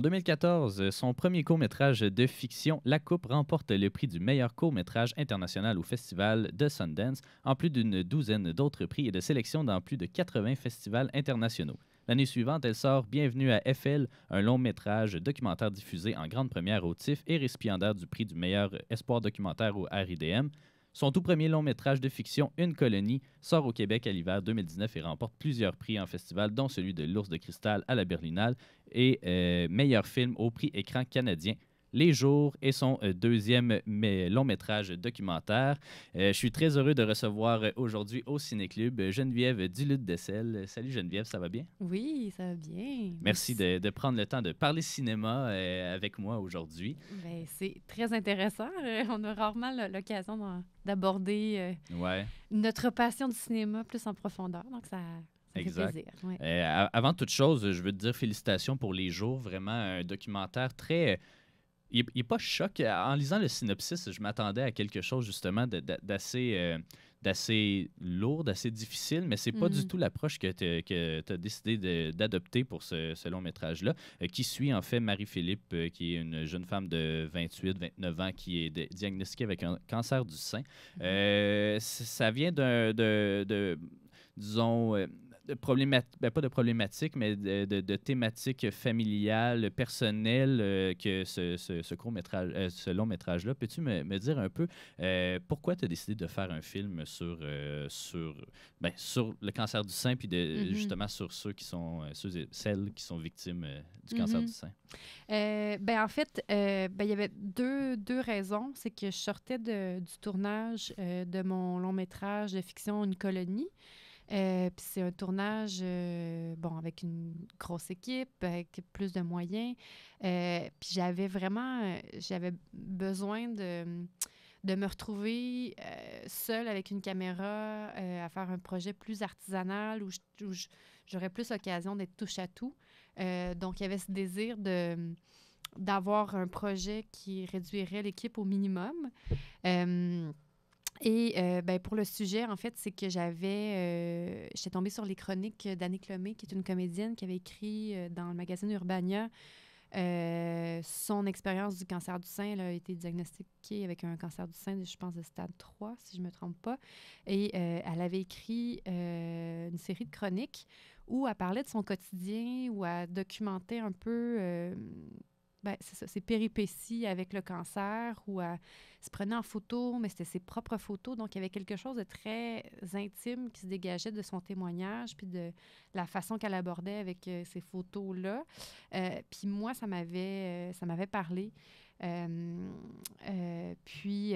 En 2014, son premier court-métrage de fiction, La Coupe, remporte le prix du meilleur court-métrage international au Festival de Sundance, en plus d'une douzaine d'autres prix et de sélections dans plus de 80 festivals internationaux. L'année suivante, elle sort Bienvenue à FL, un long métrage documentaire diffusé en grande première au TIFF et récipiendaire du prix du meilleur espoir documentaire au RIDM, son tout premier long métrage de fiction, Une colonie, sort au Québec à l'hiver 2019 et remporte plusieurs prix en festival, dont celui de l'Ours de cristal à la Berlinale et euh, meilleur film au prix écran canadien les Jours et son euh, deuxième long métrage documentaire. Euh, je suis très heureux de recevoir euh, aujourd'hui au Cinéclub Geneviève Duluth-Dessel. Salut Geneviève, ça va bien? Oui, ça va bien. Merci, De, prendre le temps de parler cinéma avec moi aujourd'hui. Ben, c'est très intéressant. on a rarement l'occasion d'aborder notre passion du cinéma plus en profondeur. Donc, ça, fait Plaisir, avant toute chose, je veux te dire félicitations pour les jours. Vraiment un documentaire très il n'est pas choc. En lisant le synopsis, je m'attendais à quelque chose justement euh, d'assez lourd, d'assez difficile, mais c'est pas du mm. tout l'approche que tu as décidé d'adopter pour ce, long métrage-là, euh, qui suit en fait Marie-Philippe, euh, qui est une jeune femme de 28-29 ans qui est diagnostiquée avec un cancer du sein. Mm. ça vient d'un, de, disons, ben, pas de problématiques, mais de, thématiques familiales, personnelles euh, que ce, ce, court métrage, euh, ce long métrage-là. Peux-tu me, dire un peu euh, pourquoi tu as décidé de faire un film sur, sur, ben, sur le cancer du sein, puis mm-hmm. justement sur ceux qui sont, et celles qui sont victimes du cancer mm-hmm. du sein? ben, en fait, ben, il y avait deux, deux raisons. C'est que je sortais de, du tournage de mon long métrage de fiction Une colonie. Euh, puis c'est un tournage, euh, bon, avec une grosse équipe, avec plus de moyens. Euh, puis j'avais vraiment, j'avais besoin de, de me retrouver seule avec une caméra à faire un projet plus artisanal où, j'aurais plus l'occasion d'être touche à tout. donc il y avait ce désir de d'avoir un projet qui réduirait l'équipe au minimum. Et euh, ben, pour le sujet, en fait, c'est que j'avais. Euh, j'étais tombée sur les chroniques d'Annick Clomé qui est une comédienne qui avait écrit euh, dans le magazine Urbania. son expérience du cancer du sein, elle a été diagnostiquée avec un cancer du sein, je pense, de stade 3, si je ne me trompe pas. Et elle avait écrit une série de chroniques où elle parlait de son quotidien, ou elle documentait un peu ben, c'est ses péripéties avec le cancer ou à se prenait en photo, mais c'était ses propres photos. Donc, il y avait quelque chose de très intime qui se dégageait de son témoignage, puis de la façon qu'elle abordait avec euh, ces photos-là. Euh, puis moi, ça m'avait, euh, ça m'avait parlé. puis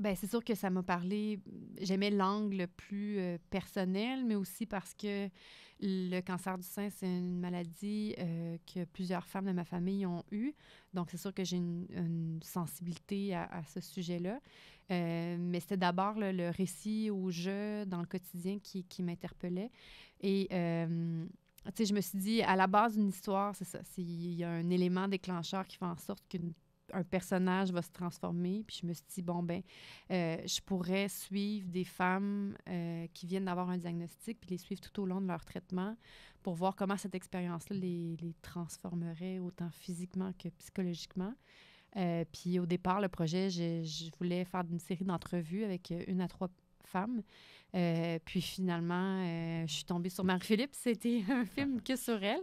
ben, c'est sûr que ça m'a parlé. J'aimais l'angle plus euh, personnel, mais aussi parce que le cancer du sein, c'est une maladie euh, que plusieurs femmes de ma famille ont eue. Donc, c'est sûr que j'ai une, sensibilité à, ce sujet-là. Euh, mais c'était d'abord le, récit au jeu dans le quotidien qui, m'interpellait. Et. je me suis dit, à la base d'une histoire, c'est ça. Il y a un élément déclencheur qui fait en sorte qu'une un personnage va se transformer. Puis je me suis dit, bon, ben, euh, je pourrais suivre des femmes euh, qui viennent d'avoir un diagnostic, puis les suivre tout au long de leur traitement pour voir comment cette expérience-là les, les, transformerait autant physiquement que psychologiquement. Euh, puis au départ, le projet, je, je voulais faire une série d'entrevues avec une à trois femmes. puis finalement, je suis tombée sur Marie-Philippe. C'était un film que sur elle.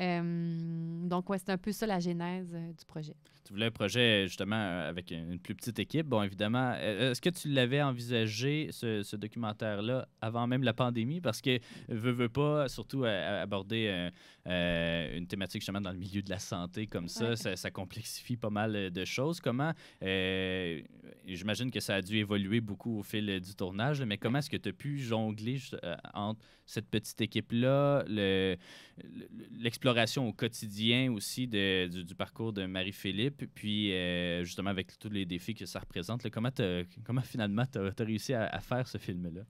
Euh, donc, c'est un peu ça la genèse euh, du projet. Tu voulais un projet justement euh, avec une plus petite équipe. Bon, évidemment, est-ce que tu l'avais envisagé, ce, documentaire-là, avant même la pandémie? Parce que, veut veut pas, surtout aborder une thématique justement dans le milieu de la santé comme ça, ça, complexifie pas mal de choses. Comment, j'imagine que ça a dû évoluer beaucoup au fil du tournage, mais comment est-ce que tu as pu jongler entre cette petite équipe-là, le, l'exploration au quotidien aussi du, parcours de Marie-Philippe, puis euh, justement avec tous les défis que ça représente, comment, comment finalement tu as, réussi à, faire ce film-là?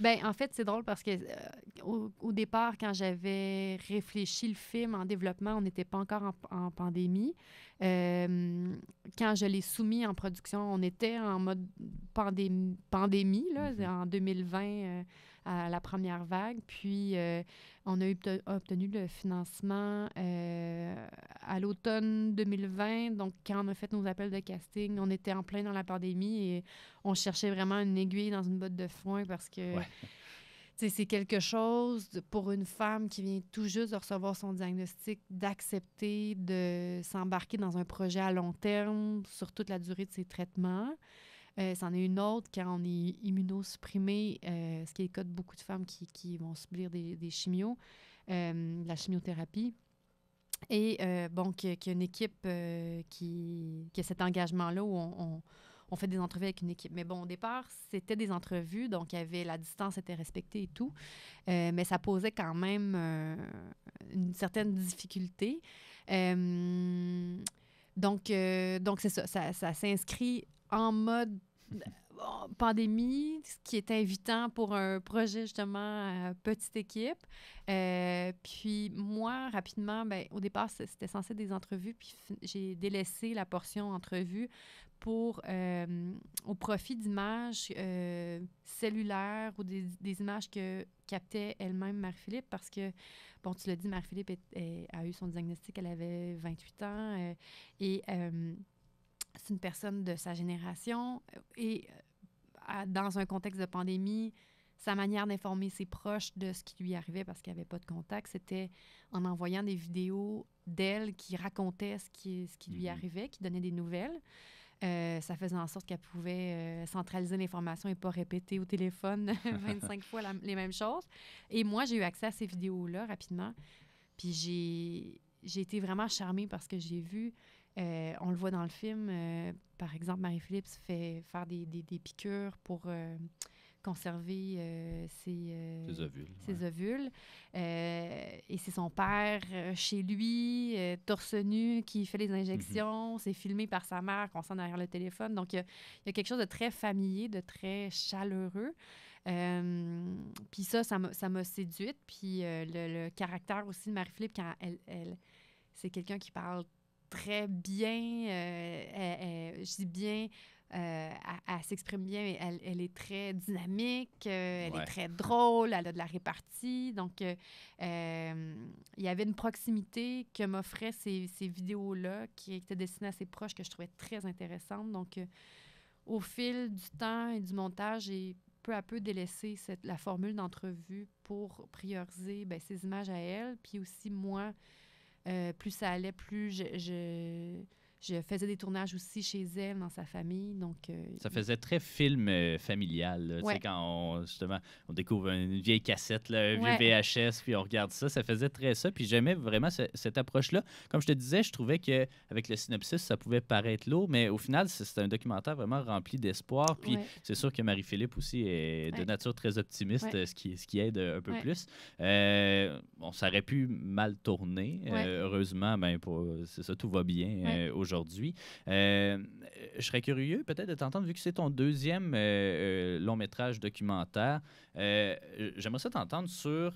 Bien, en fait, c'est drôle parce que euh, au, départ, quand j'avais réfléchi le film en développement, on n'était pas encore en pandémie. Euh, quand je l'ai soumis en production, on était en mode pandémie, là, mhm. en 2020 euh, à la première vague. Puis euh, on a obtenu le financement à l'automne 2020. Donc quand on a fait nos appels de casting, on était en plein dans la pandémie et on cherchait vraiment une aiguille dans une botte de foin parce que c'est quelque chose pour une femme qui vient tout juste de recevoir son diagnostic d'accepter de s'embarquer dans un projet à long terme sur toute la durée de ses traitements. Euh, c'en est une autre quand on est immunosupprimé, euh, ce qui est le cas de beaucoup de femmes qui, qui vont subir des, des chimios, euh, la chimiothérapie. Et bon, qu'il y, a une équipe qui, qui, a cet engagement-là où on on fait des entrevues avec une équipe. Mais bon, au départ, c'était des entrevues, donc avait la distance était respectée et tout, euh, mais ça posait quand même euh, une certaine difficulté. Euh, donc, donc c'est ça, ça s'inscrit en mode pandémie, ce qui est invitant pour un projet justement euh, petite équipe. Euh, puis moi, rapidement, ben, au départ, c'était censé être des entrevues, puis j'ai délaissé la portion entrevue pour euh, au profit d'images cellulaires ou des, des, images que captait elle-même Marie-Philippe parce que, bon, tu l'as dit, Marie-Philippe a eu son diagnostic, elle avait 28 ans et c'est une personne de sa génération et dans un contexte de pandémie, sa manière d'informer ses proches de ce qui lui arrivait parce qu'il n'y avait pas de contact, c'était en envoyant des vidéos d'elle qui racontait ce qui, ce qui lui mhm. arrivait, qui donnait des nouvelles. Euh, ça faisait en sorte qu'elle pouvait euh, centraliser l'information et pas répéter au téléphone 25 fois les mêmes choses. Et moi, j'ai eu accès à ces vidéos-là rapidement. Puis j'ai, été vraiment charmée parce que j'ai vu, euh, on le voit dans le film, par exemple, Marie-Philippe fait faire des, des, des piqûres pour euh, conserver euh, ses, euh, ses, ovules. et c'est son père chez lui, torse nu, qui fait les injections. Mhm. C'est filmé par sa mère qu'on sent derrière le téléphone. Donc, il y, a quelque chose de très familier, de très chaleureux. puis ça, ça m'a séduite. Puis le, le, caractère aussi de Marie-Philippe, quand elle, elle c'est quelqu'un qui parle très bien, euh, je dis bien, euh, elle, s'exprime bien, elle, elle, est très dynamique, euh, elle est très drôle, elle a de la répartie. Donc, euh, il y avait une proximité que m'offraient ces, vidéos-là qui étaient destinées à ses proches que je trouvais très intéressante. Donc, au fil du temps et du montage, j'ai peu à peu délaissé la formule d'entrevue pour prioriser ces ben, images à elle, puis aussi moi. Euh, plus ça allait, plus je, je, je faisais des tournages aussi chez elle, dans sa famille. Donc, euh, ça faisait très film euh, familial. Là, Quand justement, on découvre une vieille cassette, là, un vieux VHS, puis on regarde ça, ça faisait très ça. Puis j'aimais vraiment cette approche-là. Comme je te disais, je trouvais qu'avec le synopsis, ça pouvait paraître lourd, mais au final, c'est un documentaire vraiment rempli d'espoir. Puis c'est sûr que Marie-Philippe aussi est de nature très optimiste, ce, qui, ce qui aide un peu plus. Euh, on s'aurait pu mal tourner. heureusement, ben, c'est ça, tout va bien aujourd'hui. Euh, je serais curieux peut-être de t'entendre, vu que c'est ton deuxième euh, euh, long métrage documentaire, j'aimerais ça t'entendre sur,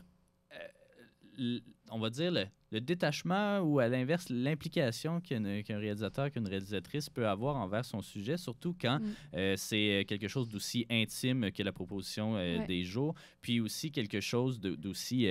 on va dire, le, détachement ou à l'inverse l'implication qu'un réalisateur, qu'une réalisatrice peut avoir envers son sujet, surtout quand mm. c'est quelque chose d'aussi intime que la proposition des jours, puis aussi quelque chose d'aussi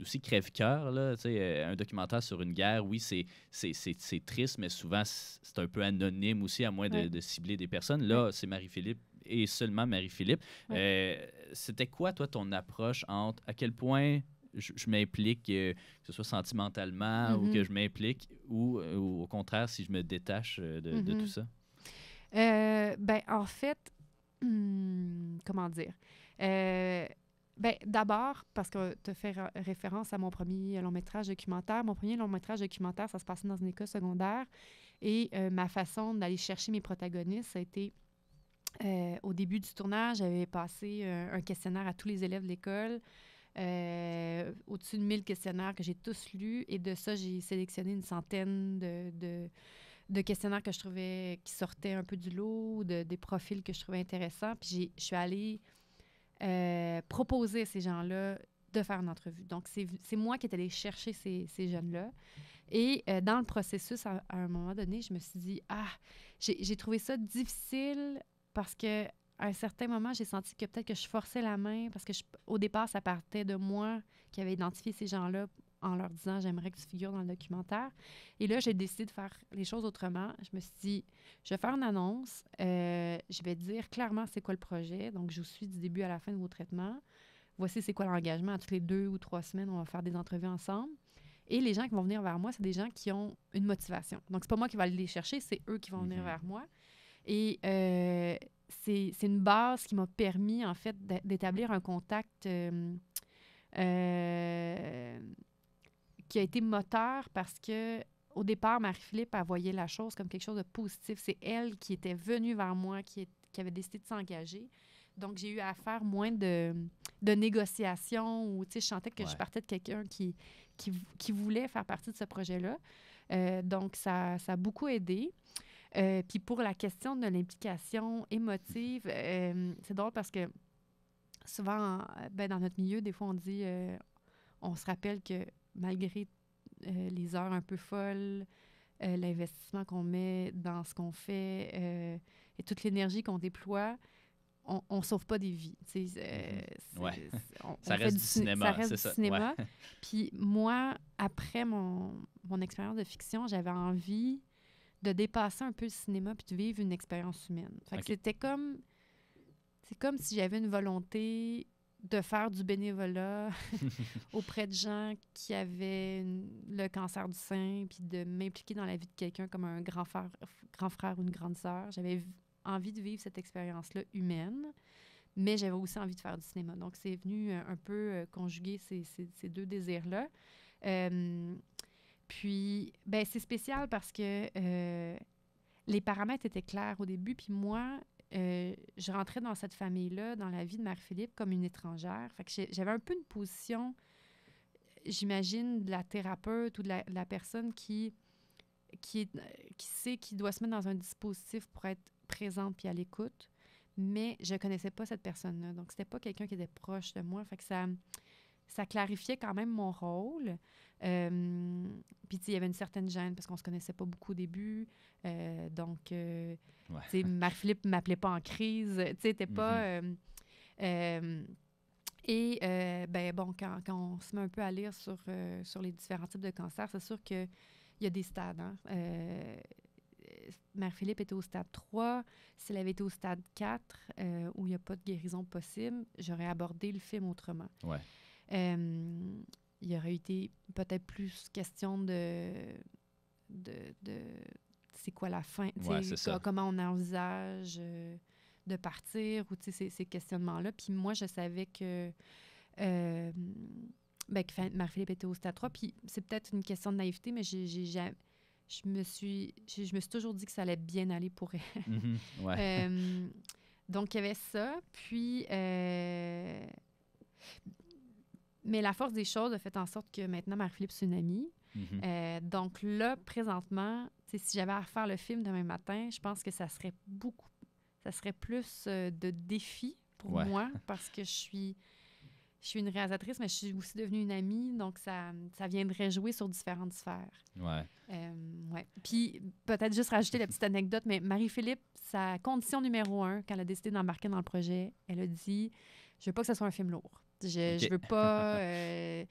aussi crève-cœur. Euh, un documentaire sur une guerre, oui, c'est, c'est, c'est, triste, mais souvent c'est un peu anonyme aussi, à moins de, cibler des personnes. Là, c'est Marie-Philippe et seulement Marie-Philippe. Euh, c'était quoi, toi, ton approche entre à quel point je, m'implique, euh, que ce soit sentimentalement ou que mm-hmm. je m'implique, ou, au contraire, si je me détache de, tout mm-hmm. ça? ben, en fait, hmm, comment dire? Ben d'abord, parce que tu fait référence à mon premier long métrage documentaire. Mon premier long métrage documentaire, ça se passait dans une école secondaire. Et euh, ma façon d'aller chercher mes protagonistes, ça a été. Euh, au début du tournage, j'avais passé euh, un questionnaire à tous les élèves de l'école. au-dessus de 1000 questionnaires que j'ai tous lus. Et de ça, j'ai sélectionné une centaine de, de questionnaires que je trouvais qui sortaient un peu du lot, des profils que je trouvais intéressants. Puis je suis allée euh, proposer à ces gens-là de faire une entrevue. Donc, c'est moi qui est allée chercher ces, ces jeunes-là. Et euh, dans le processus, à, un moment donné, je me suis dit, ah, j'ai trouvé ça difficile parce que à un certain moment, j'ai senti que peut-être que je forçais la main parce que au départ, ça partait de moi qui avait identifié ces gens-là en leur disant j'aimerais que tu figures dans le documentaire. Et là, j'ai décidé de faire les choses autrement. Je me suis dit, je vais faire une annonce, euh, je vais dire clairement c'est quoi le projet. Donc, je vous suis du début à la fin de vos traitements. Voici c'est quoi l'engagement. toutes les deux ou trois semaines, on va faire des entrevues ensemble. Et les gens qui vont venir vers moi, c'est des gens qui ont une motivation. Donc, c'est pas moi qui vais aller les chercher, c'est eux qui vont venir mhm. vers moi. Et euh, c'est une base qui m'a permis, en fait, d'établir un contact. Euh, qui a été moteur parce que au départ, Marie-Philippe, a voyé la chose comme quelque chose de positif. C'est elle qui était venue vers moi, qui, avait décidé de s'engager. Donc, j'ai eu à faire moins de, de négociations ou, tu sais, je sentais que je partais de quelqu'un qui, qui, voulait faire partie de ce projet-là. Euh, donc, ça, a beaucoup aidé. Euh, puis pour la question de l'implication émotive, euh, c'est drôle parce que souvent, ben, dans notre milieu, des fois, on dit, on se rappelle que malgré euh, les heures un peu folles, euh, l'investissement qu'on met dans ce qu'on fait euh, et toute l'énergie qu'on déploie, on ne sauve pas des vies. Ouais. ça, reste du cinéma, ça reste du cinéma. Puis moi, après mon, mon expérience de fiction, j'avais envie de dépasser un peu le cinéma puis de vivre une expérience humaine. c'était comme c'est comme si j'avais une volonté de faire du bénévolat auprès de gens qui avaient le cancer du sein, puis de m'impliquer dans la vie de quelqu'un comme un grand frère, grand frère ou une grande sœur. J'avais envie de vivre cette expérience-là humaine, mais j'avais aussi envie de faire du cinéma. Donc, c'est venu euh, un peu euh, conjuguer ces, ces, deux désirs-là. Euh, puis, ben, c'est spécial parce que les paramètres étaient clairs au début, puis moi, euh, je rentrais dans cette famille-là, dans la vie de Marie-Philippe, comme une étrangère. Fait que j'avais un peu une position, j'imagine, de la thérapeute ou de la, personne qui, qui, qui sait qu'il doit se mettre dans un dispositif pour être présente puis à l'écoute. Mais je connaissais pas cette personne-là. Donc, c'était pas quelqu'un qui était proche de moi. Fait que ça, ça clarifiait quand même mon rôle. Euh, puis, il y avait une certaine gêne parce qu'on se connaissait pas beaucoup au début. Euh, donc, euh, tu sais, Marie-Philippe m'appelait pas en crise. Tu sais, pas. Mhm. et, ben bon, quand, quand, on se met un peu à lire sur, sur les différents types de cancers, c'est sûr qu'il y a des stades. Hein? Marie-Philippe était au stade 3, s'il avait été au stade 4, où il n'y a pas de guérison possible, j'aurais abordé le film autrement. Ouais. Euh, il y aurait été peut-être plus question de, de, c'est quoi la fin, comment on envisage euh, de partir ou ces, questionnements-là. Puis moi, je savais que, euh, ben, que Marie-Philippe était au stade 3. Puis c'est peut-être une question de naïveté, mais j'ai, je, me suis, je, me suis toujours dit que ça allait bien aller pour elle. Mhm, donc, il y avait ça. Puis mais la force des choses a fait en sorte que maintenant, Marie-Philippe, c'est une amie. Mhm. Euh, donc là, présentement, si j'avais à refaire le film demain matin, je pense que ça serait beaucoup, ça serait plus euh, de défi pour moi parce que je suis, je suis une réalisatrice, mais je suis aussi devenue une amie, donc ça, ça viendrait jouer sur différentes sphères. Ouais. Euh, ouais. Puis peut-être juste rajouter la petite anecdote, mais Marie-Philippe, sa condition numéro un, quand elle a décidé d'embarquer dans le projet, elle a dit, je veux pas que ce soit un film lourd. Je, ne veux pas. Euh,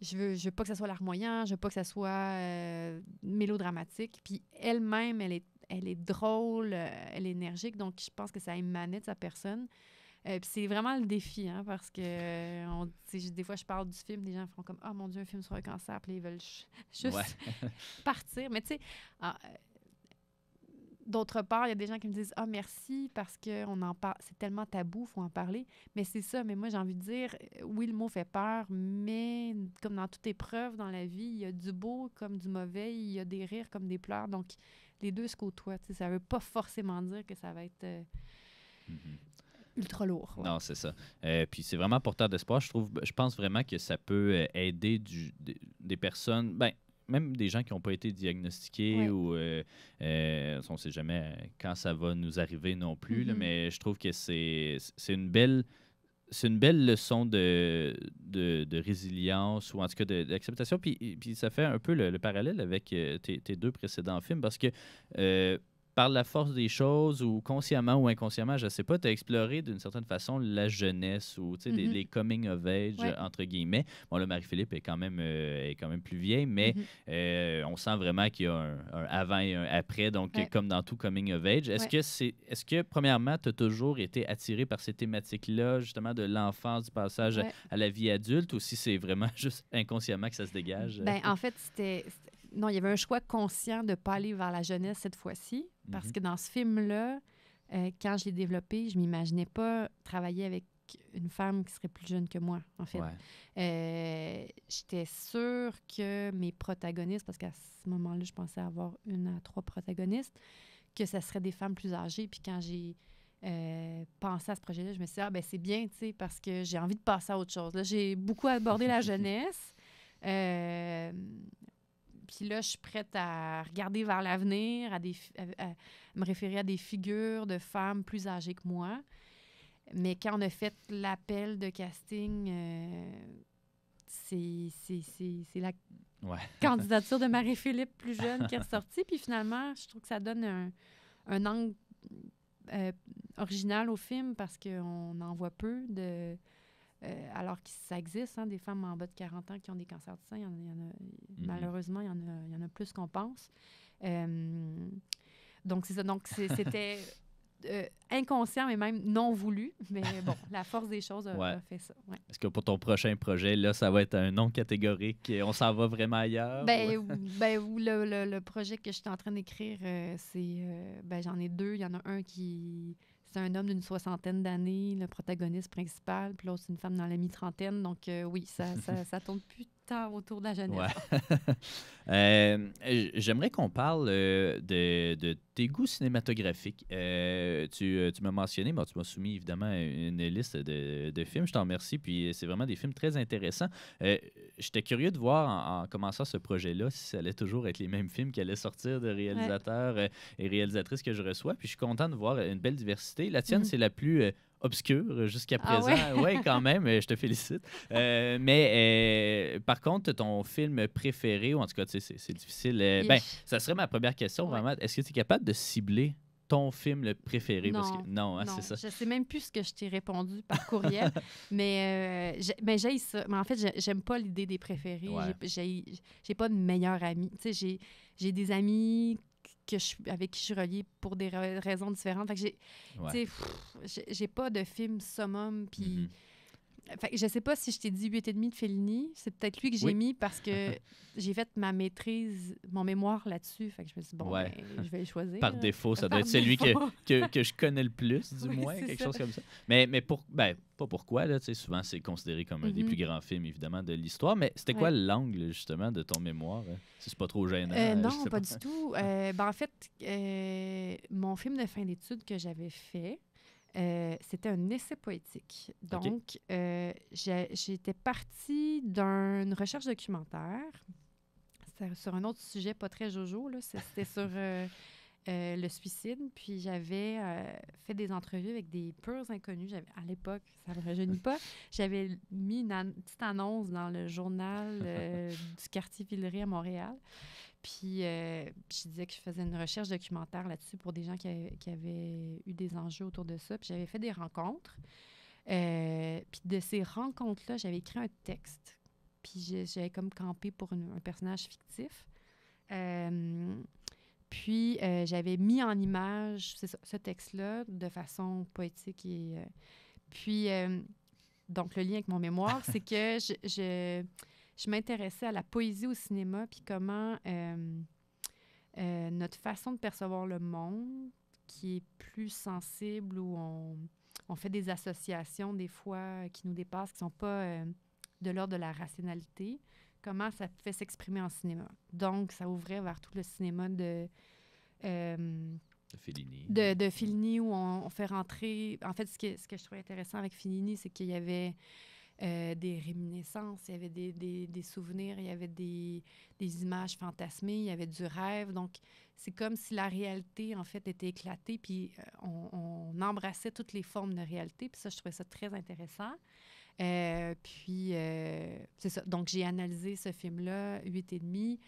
je veux, je veux pas que ça soit larmoyant, je veux pas que ça soit euh, mélodramatique. Puis elle-même, elle est, elle est drôle, euh, elle est énergique, donc je pense que ça émanait de sa personne. puis c'est vraiment le défi, hein, parce que on, des fois, je parle du film, des gens font comme « Oh mon Dieu, un film sur un cancer », puis ils veulent juste partir. Mais tu sais, D'autre part, il y a des gens qui me disent Ah, merci, parce que on en parle. C'est tellement tabou, faut en parler. Mais c'est ça. Mais moi, j'ai envie de dire euh, Oui, le mot fait peur, mais comme dans toute épreuve dans la vie, il y a du beau comme du mauvais, il y a des rires comme des pleurs. Donc, les deux se côtoient. Ça veut pas forcément dire que ça va être. Euh, mm-hmm. ultra lourd. Non, c'est ça. Euh, puis c'est vraiment porteur d'espoir. Je trouve, je pense vraiment que ça peut aider des, des, personnes. Ben, même des gens qui n'ont pas été diagnostiqués ou euh, euh, on ne sait jamais euh, quand ça va nous arriver non plus, mm-hmm. mais je trouve que c'est une belle c'est une belle leçon de, de, résilience ou en tout cas d'acceptation. Puis, puis ça fait un peu le, parallèle avec tes, deux précédents films parce que par la force des choses ou consciemment ou inconsciemment, je sais pas, tu as exploré d'une certaine façon la jeunesse ou tu sais les, mm-hmm. coming of age, entre guillemets. Bon, là, Marie-Philippe est, quand même euh, est quand même plus vieille, mais mm-hmm. euh, on sent vraiment qu'il y a un, avant et un après, donc comme dans tout coming of age. Est-ce que, c'est, est-ce que, premièrement, tu as toujours été attiré par ces thématiques-là, justement, de l'enfance, du passage à, la vie adulte, ou si c'est vraiment juste inconsciemment que ça se dégage? Ben, en fait, c'était non, il y avait un choix conscient de ne pas aller vers la jeunesse cette fois-ci. Parce mhm. que dans ce film-là, euh, quand je l'ai développé, je m'imaginais pas travailler avec une femme qui serait plus jeune que moi, en fait. Euh, j'étais sûre que mes protagonistes, parce qu'à ce moment-là, je pensais avoir une à trois protagonistes, que ça serait des femmes plus âgées. Puis quand j'ai euh, pensé à ce projet-là, je me suis dit, ah, ben c'est bien, tu sais, parce que j'ai envie de passer à autre chose. Là, j'ai beaucoup abordé la jeunesse. Euh, puis là, je suis prête à regarder vers l'avenir, à, me référer à des figures de femmes plus âgées que moi. Mais quand on a fait l'appel de casting, euh, c'est la candidature de Marie-Philippe plus jeune qui est ressortie. Puis finalement, je trouve que ça donne un, angle euh, original au film parce qu'on en voit peu de euh, alors que ça existe, hein, des femmes en bas de 40 ans qui ont des cancers de sein. Malheureusement, il y en a, plus qu'on pense. Euh, donc, c'est ça. Donc, c'était euh, inconscient, mais même non voulu. Mais bon, la force des choses a, fait ça. Est-ce que pour ton prochain projet, là, ça va être un non catégorique? Et on s'en va vraiment ailleurs? Ben, ben le, projet que je suis en train d'écrire, c'est... ben, j'en ai deux. Il y en a un qui c'est un homme d'une soixantaine d'années, le protagoniste principal, puis l'autre, c'est une femme dans la mi-trentaine. Donc, euh, oui, ça, ça, ça, tombe plus autour de la jeunesse. Euh, j'aimerais qu'on parle euh, de, tes goûts cinématographiques. Euh, tu, m'as mentionné, moi tu m'as soumis évidemment une liste de, films. Je t'en remercie. Puis c'est vraiment des films très intéressants. J'étais curieux de voir en, commençant ce projet-là si ça allait toujours être les mêmes films qui allaient sortir de réalisateurs et réalisatrices que je reçois. Puis je suis content de voir une belle diversité. La tienne, mm-hmm. c'est la plus obscur euh, jusqu'à ah présent. Oui, ouais, quand même, euh, je te félicite. Euh, mais par contre, ton film préféré, ou en tout cas, c'est difficile. Ben, ça serait ma première question, vraiment. Est-ce que tu es capable de cibler ton film le préféré? Non, parce que... Hein, c'est ça. Je sais même plus ce que je t'ai répondu par courriel, mais euh, ben, j'ai ça. Mais en fait, j'aime pas l'idée des préférés. Je J'ai pas de meilleur ami. j'ai des amis que je, avec qui je suis pour des raisons différentes. Fait que j'ai, sais, j'ai pas de film summum, puis mm-hmm. Fait, je sais pas si je t'ai dit 8,5 de Fellini. C'est peut-être lui que j'ai mis parce que j'ai fait ma maîtrise, mon mémoire là-dessus. Fait que je me suis dit, bon, ben, je vais le choisir. Par défaut, ça doit être celui que, je connais le plus, du moins, quelque chose comme ça. Mais, pour, ben, pas pourquoi, là, souvent c'est considéré comme un des mhm. plus grands films, évidemment, de l'histoire. Mais c'était quoi l'angle, justement, de ton mémoire? Hein? c'est pas trop gênant. Euh, euh, non, pas, du tout. Euh, ben, en fait, mon film de fin d'études que j'avais fait, euh, c'était un essai poétique. Donc, euh, j'étais partie d'une recherche documentaire sur un autre sujet pas très jojo. C'était sur euh, le suicide. Puis j'avais fait des entrevues avec des purs inconnus. À l'époque, ça ne me pas. J'avais mis une, petite annonce dans le journal du quartier Villeray à Montréal. Puis euh, je disais que je faisais une recherche documentaire là-dessus pour des gens qui, avaient eu des enjeux autour de ça. Puis j'avais fait des rencontres. Euh, puis de ces rencontres-là, j'avais écrit un texte. Puis j'avais comme campé pour un personnage fictif. Euh, puis j'avais mis en image ce texte-là de façon poétique. et Puis donc le lien avec mon mémoire, c'est que je je m'intéressais à la poésie au cinéma, puis comment euh, euh, notre façon de percevoir le monde, qui est plus sensible, où on, fait des associations des fois qui nous dépassent, qui ne sont pas euh, de l'ordre de la rationalité, comment ça fait s'exprimer en cinéma. Donc, ça ouvrait vers tout le cinéma de... De Fellini. De, de Fellini, où on, on, fait rentrer. En fait, ce que, ce que je trouvais intéressant avec Fellini, c'est qu'il y avait euh, des réminiscences, il y avait des, des, souvenirs, il y avait des, des, images fantasmées, il y avait du rêve. Donc, c'est comme si la réalité, en fait, était éclatée, puis euh, on, embrassait toutes les formes de réalité. Puis ça, je trouvais ça très intéressant. Euh, puis, c'est ça. Donc, j'ai analysé ce film-là, 8 et demi,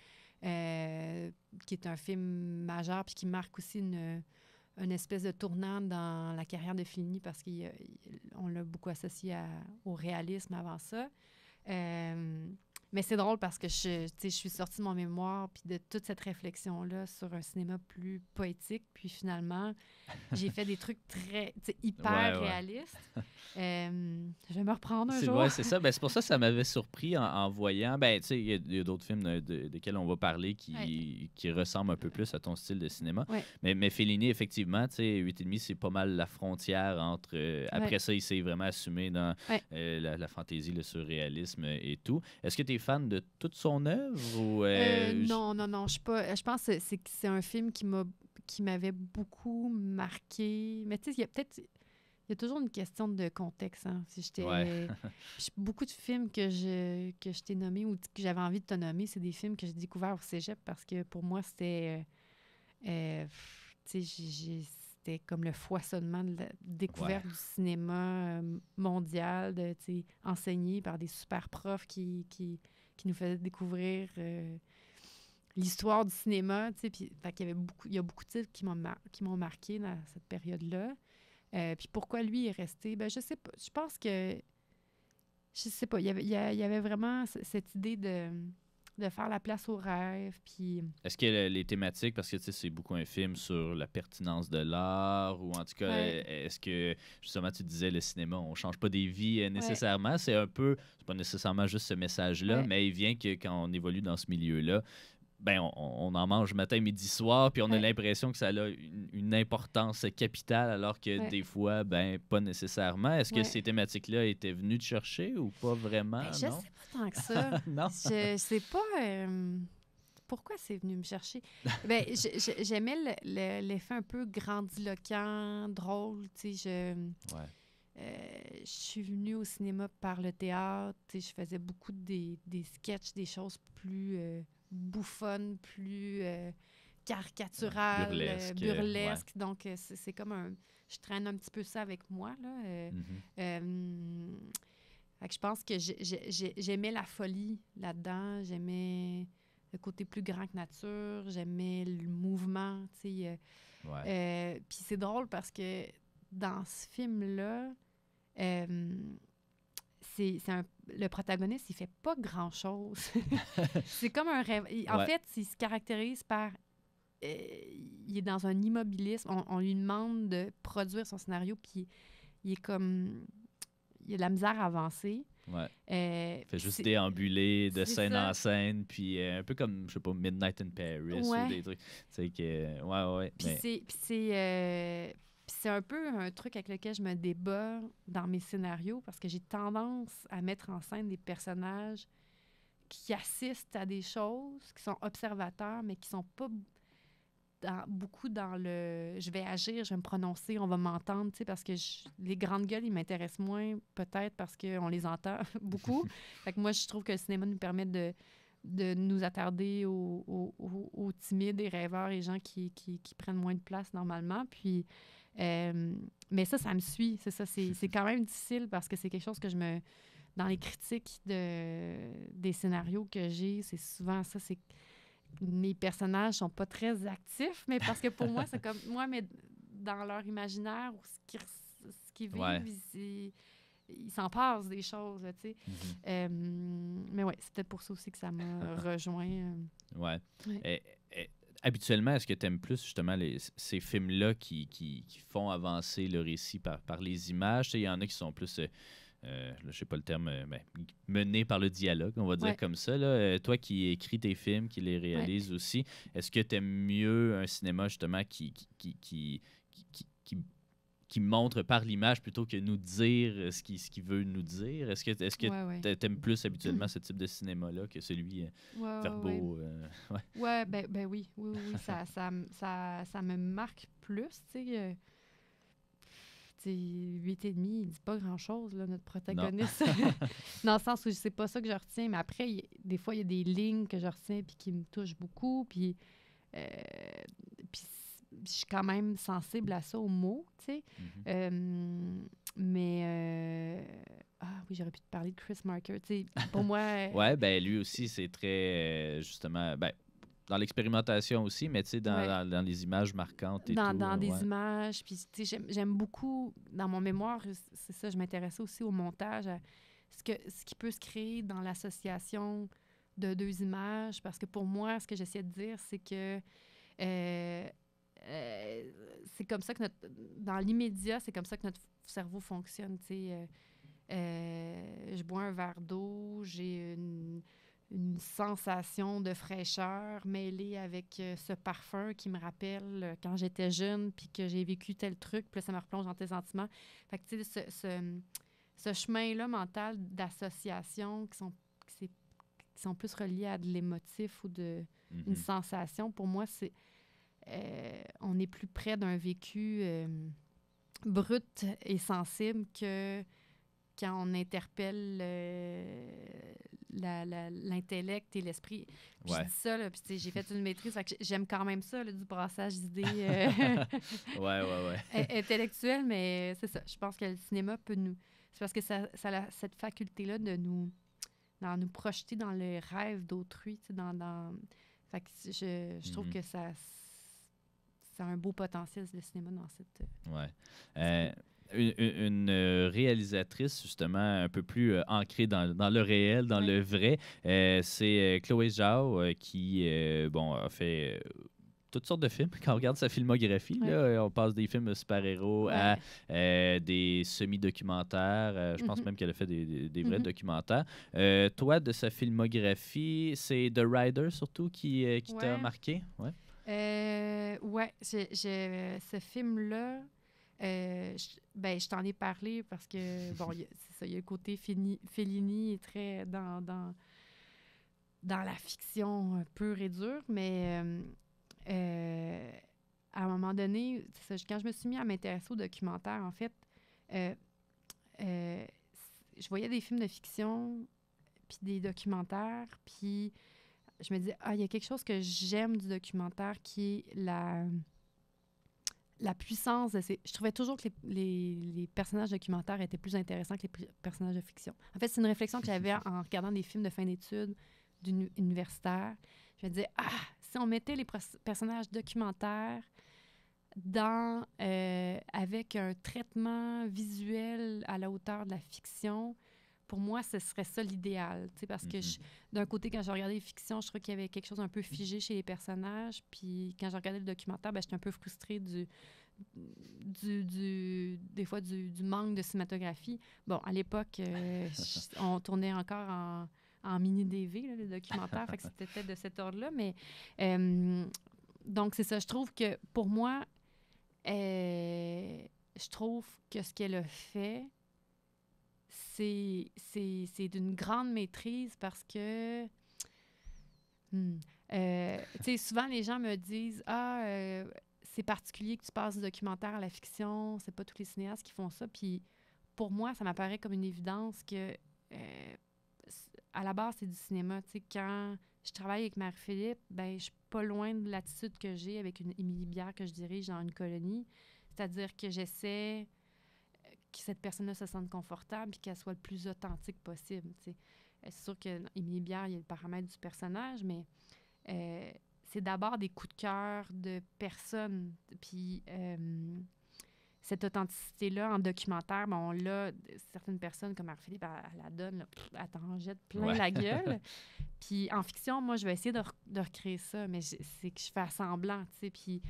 qui est un film majeur, puis qui marque aussi une une espèce de tournant dans la carrière de Fini parce qu'on euh, l'a beaucoup associé au réalisme avant ça. Euh, mais c'est drôle parce que je, je suis sortie de mon mémoire puis de toute cette réflexion-là sur un cinéma plus poétique. Puis finalement, j'ai fait des trucs très hyper sais, hyper réalistes. Euh, je vais me reprendre un jour. c'est ça. Ben, c'est pour ça que ça m'avait surpris en, voyant. Ben, il y a, d'autres films de, de, desquels on va parler qui, qui ressemblent un peu plus à ton style de cinéma. Mais, mais Fellini, effectivement, 8,5, c'est pas mal la frontière entre. Euh, après ça, il s'est vraiment assumé dans euh, la, la, fantaisie, le surréalisme et tout. Est-ce que tu es fan de toute son œuvre ou euh, euh, Non, non, non. Je suis pas. Je pense que c'est un film qui m'a qui m'avait beaucoup marqué. Mais tu sais, il y a peut-être. Il y a toujours une question de contexte. Hein, si beaucoup de films que je, que je t'ai nommés ou que j'avais envie de te nommer, c'est des films que j'ai découverts au cégep parce que pour moi, c'était. Euh, tu sais, c'était comme le foisonnement de la découverte du cinéma euh, mondial, de, enseigné par des super profs qui, qui, qui nous faisaient découvrir euh, l'histoire du cinéma. il y avait beaucoup, il y a beaucoup de titres qui m'ont, mar marqué dans cette période-là. Euh, puis pourquoi lui est resté? Ben, je sais pas. Je pense que. Je sais pas. Il y avait, il y avait vraiment cette idée de de faire la place aux rêves. Puis... Est-ce que les thématiques, parce que c'est beaucoup un film sur la pertinence de l'art, ou en tout cas, e, est-ce que, justement, tu disais le cinéma, on ne change pas des vies euh, nécessairement, c'est un peu, c'est pas nécessairement juste ce message-là, mais il vient que quand on évolue dans ce milieu-là, ben, on, en mange matin, midi, soir, puis on a l'impression que ça a une, importance capitale, alors que des fois, ben, pas nécessairement. Est-ce que ces thématiques-là étaient venues te chercher ou pas vraiment? Ben, je sais pas tant que ça. Je sais pas euh, pourquoi c'est venu me chercher. ben, j'aimais l'effet un peu grandiloquent, drôle, tu sais, je... Euh, je suis venue au cinéma par le théâtre, je faisais beaucoup des, des sketchs, des choses plus euh, bouffonne, plus euh, caricaturale, euh, burlesque. Euh, Donc, c'est comme un. Je traîne un petit peu ça avec moi. Là. Mm-hmm. je pense que j'aimais la folie là-dedans. J'aimais le côté plus grand que nature. J'aimais le mouvement. Puis c'est drôle parce que dans ce film-là, c'est le protagoniste, il fait pas grand-chose. c'est comme un rêve. En fait, il se caractérise par euh, il est dans un immobilisme. On, lui demande de produire son scénario, puis il, est comme. Il a de la misère à avancer. Ouais. Euh, il fait juste déambuler de scène en scène, puis euh, un peu comme, je sais pas, Midnight in Paris ou des trucs. C'est que. Ouais, ouais. Puis c'est c'est un peu un truc avec lequel je me débat dans mes scénarios parce que j'ai tendance à mettre en scène des personnages qui assistent à des choses, qui sont observateurs, mais qui sont pas beaucoup dans le je vais agir, je vais me prononcer, on va m'entendre, tu sais, parce que les grandes gueules, ils m'intéressent moins, peut-être parce qu'on les entend beaucoup. fait que moi, je trouve que le cinéma nous permet de, de nous attarder aux, aux, timides et rêveurs et gens qui, qui prennent moins de place normalement. Puis euh, mais ça, ça me suit. C'est ça. C'est quand même difficile parce que c'est quelque chose que je me. Dans les critiques de, des scénarios que j'ai, c'est souvent ça. C'est mes personnages sont pas très actifs, mais parce que pour moi, c'est comme moi, mais dans leur imaginaire ou ce qu'ils vivent, ils, s'en passent des choses, tu mm-hmm. euh, mais ouais, c'était pour ça aussi que ça m'a rejoint. Euh. Ouais. et habituellement, est-ce que tu aimes plus justement ces films-là qui, font avancer le récit par, par les images? Il y en a qui sont plus, euh, euh je sais pas le terme, euh, ben, menés par le dialogue, on va dire comme ça. Euh, toi qui écris tes films, qui les réalises aussi, est-ce que tu aimes mieux un cinéma justement qui, qui, qui qui montre par l'image plutôt que nous dire euh, ce qu'il veut nous dire. Est-ce que est-ce t'aimes plus habituellement ce type de cinéma-là que celui euh, ouais, Oui, euh, ben, ben, oui, oui, oui, ça, ça, ça, ça, me marque plus, tu sais. demi, il dit pas grand-chose, notre protagoniste. Dans le sens où c'est pas ça que je retiens, mais après, des fois, il y a des lignes que je retiens puis qui me touchent beaucoup. Puis je suis quand même sensible à ça, aux mots, tu sais. Mm-hmm. mais... Euh, ah oui, j'aurais pu te parler de Chris Marker. sais, pour moi. Euh, ouais, ben lui aussi, c'est très. Euh, justement. Ben, dans l'expérimentation aussi, mais tu sais, dans, dans, les images marquantes et dans, Dans des images. Puis, tu sais, j'aime beaucoup. Dans mon mémoire, c'est ça, je m'intéressais aussi au montage, à ce, que, ce qui peut se créer dans l'association de deux images. Parce que pour moi, ce que j'essayais de dire, c'est que. Euh, c'est comme ça que notre. Dans l'immédiat, c'est comme ça que notre cerveau fonctionne. Euh, euh, je bois un verre d'eau, j'ai une, sensation de fraîcheur mêlée avec euh, ce parfum qui me rappelle quand j'étais jeune, puis que j'ai vécu tel truc, puis ça me replonge dans tes sentiments. Fait que, tu sais, ce, chemin-là mental d'association qui sont. sont plus reliés à de l'émotif ou de une mhm. sensation, pour moi, c'est euh, on est plus près d'un vécu euh, brut et sensible que quand on interpelle euh, l'intellect et l'esprit. ça, j'ai fait une maîtrise, j'aime quand même ça, du brassage d'idées. ouais, mais c'est ça. Je pense que le cinéma peut nous. C'est parce que ça, ça a cette faculté-là de nous, nous projeter dans le rêve d'autrui, dans, dans... je, je trouve mhm. que ça, un beau potentiel, le cinéma, dans cette. Euh, ouais. Euh, une, euh, réalisatrice, justement, un peu plus ancrée dans, dans le réel, dans le vrai, c'est Chloé Zhao qui bon, a fait toutes sortes de films. Quand on regarde sa filmographie, là, on passe des films super-héros à des semi-documentaires. je pense mm-hmm. même qu'elle a fait des, vrais mm-hmm. documentaires. toi, de sa filmographie, c'est The Rider surtout qui, qui t'a marqué? Euh, ouais, euh, ce film-là, euh, ben, je, t'en ai parlé parce que, bon, ça, il y a le côté Fellini est très dans, dans, la fiction euh, pure et dure, mais à un moment donné, quand je me suis mis à m'intéresser aux documentaires, en fait, je voyais des films de fiction, puis des documentaires, puis je me dis, ah, il y a quelque chose que j'aime du documentaire qui est la, puissance de ces... Je trouvais toujours que les, personnages documentaires étaient plus intéressants que les personnages de fiction. En fait, c'est une réflexion que j'avais en regardant des films de fin d'études universitaires. Je me disais, ah, si on mettait les personnages documentaires dans, euh, avec un traitement visuel à la hauteur de la fiction, pour moi, ce serait ça l'idéal. Parce que mhm. d'un côté, quand je regardais les fictions, je trouvais qu'il y avait quelque chose un peu figé chez les personnages. Puis quand je regardais le documentaire, ben, j'étais un peu frustrée du, du, du, des fois du, manque de cinématographie. Bon, à l'époque, euh, on tournait encore en, en mini-DV, le documentaire, fait que c'était peut de cet ordre-là, mais euh, donc c'est ça. Je trouve que pour moi, euh, je trouve que ce qu'elle a fait, c'est d'une grande maîtrise parce que. Hmm, euh, souvent, les gens me disent Ah, euh, c'est particulier que tu passes du documentaire à la fiction, c'est pas tous les cinéastes qui font ça. Puis pour moi, ça m'apparaît comme une évidence que. Euh, à la base, c'est du cinéma. sais, quand je travaille avec Marie-Philippe, ben, je suis pas loin de l'attitude que j'ai avec une Émilie Bière que je dirige dans une colonie. C'est-à-dire que j'essaie que cette personne-là se sente confortable et qu'elle soit le plus authentique possible. Euh, c'est sûr que bien il y a le paramètre du personnage, mais euh, c'est d'abord des coups de cœur de personnes. Puis euh, cette authenticité-là en documentaire, bon, on l'a. Certaines personnes, comme marie philippe elle, la donne, là, elle t'en jette plein la gueule. puis en fiction, moi, je vais essayer de, recréer ça, mais c'est que je fais semblant. Puis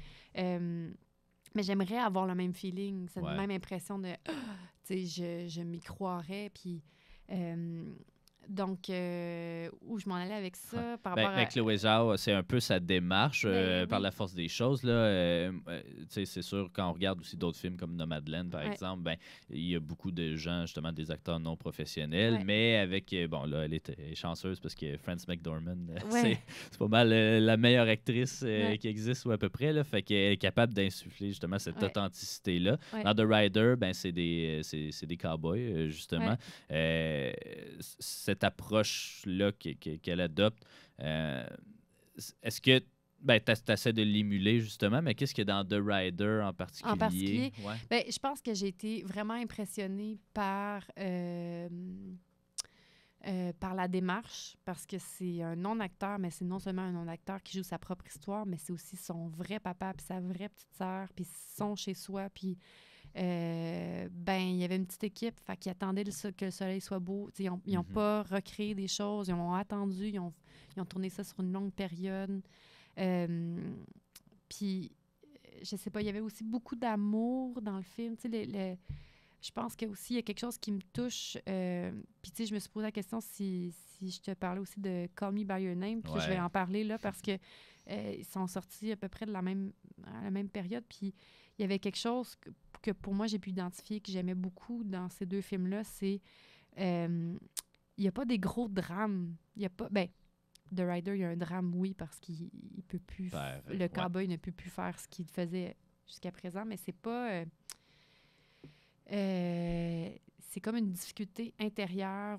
mais j'aimerais avoir le même feeling, cette même impression de, tu sais, je, je m'y croirais, puis... Euh, donc, euh, où je m'en allais avec ça par ben, rapport à... Euh, c'est un peu sa démarche ben euh, par la force des choses. là. c'est sûr, quand on regarde aussi d'autres films comme Nomadland, par exemple, ben, il y a beaucoup de gens, justement, des acteurs non professionnels, mais avec... Bon, là, elle était chanceuse parce que Frances McDormand, c'est pas mal la meilleure actrice qui existe, ou à peu près, là, fait qu'elle est capable d'insuffler, justement, cette authenticité-là. Dans The Rider, ben, c'est des, des cowboys, justement. c'est approche-là qu'elle adopte, euh, est-ce que ben, tu essaies de l'émuler justement, mais qu'est-ce qu'il y dans The Rider en particulier? En ben, je pense que j'ai été vraiment impressionnée par, euh, euh, par la démarche, parce que c'est un non-acteur, mais c'est non seulement un non-acteur qui joue sa propre histoire, mais c'est aussi son vrai papa, puis sa vraie petite sœur, puis son chez soi, puis euh, ben il y avait une petite équipe qui attendait que le soleil soit beau. ils n'ont mhm. pas recréé des choses, ils ont attendu, ils ont, ils ont tourné ça sur une longue période. Euh, puis, euh, je sais pas, il y avait aussi beaucoup d'amour dans le film. je pense qu'il y a quelque chose qui me touche. puis, je me suis posé la question si, je te parlais aussi de Call Me By Your Name, puis je vais en parler là parce que ils sont sortis à peu près de la même, à la même période. Puis, il y avait quelque chose que, pour moi j'ai pu identifier, que j'aimais beaucoup dans ces deux films-là, c'est euh, il n'y a pas des gros drames. Il y a pas. Ben, The Rider, il y a un drame, oui, parce qu'il peut plus. Ben, euh, le cowboy ne peut plus faire ce qu'il faisait jusqu'à présent, mais c'est pas. Euh, euh, c'est comme une difficulté intérieure,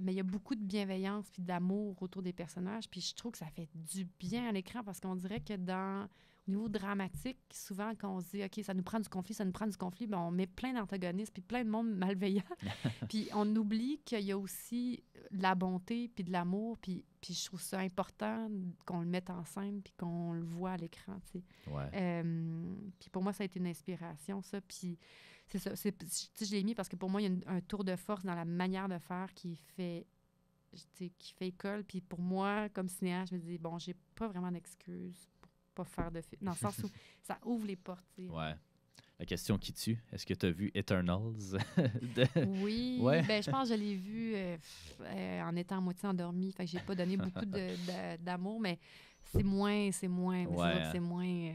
mais il y a beaucoup de bienveillance puis d'amour autour des personnages. Puis je trouve que ça fait du bien à l'écran parce qu'on dirait que dans niveau dramatique, souvent, quand on se dit, OK, ça nous prend du conflit, ça nous prend du conflit, ben, on met plein d'antagonistes, puis plein de monde malveillant. puis on oublie qu'il y a aussi de la bonté, puis de l'amour, puis, puis je trouve ça important qu'on le mette en scène, puis qu'on le voit à l'écran, tu sais. Euh, puis pour moi, ça a été une inspiration, ça. Puis c'est ça, c'est, je l'ai mis parce que pour moi, il y a un tour de force dans la manière de faire qui fait qui fait école. Puis pour moi, comme cinéaste, je me dis, bon, j'ai pas vraiment d'excuses faire de film. Dans sens où ça ouvre les portes. Ouais. La question qui tue, est-ce que tu as vu Eternals? Oui, ben, je pense que je l'ai vu euh, euh, en étant à moitié endormie. Fait j'ai pas donné beaucoup d'amour, mais c'est moins, c'est moins, c'est moins. Euh,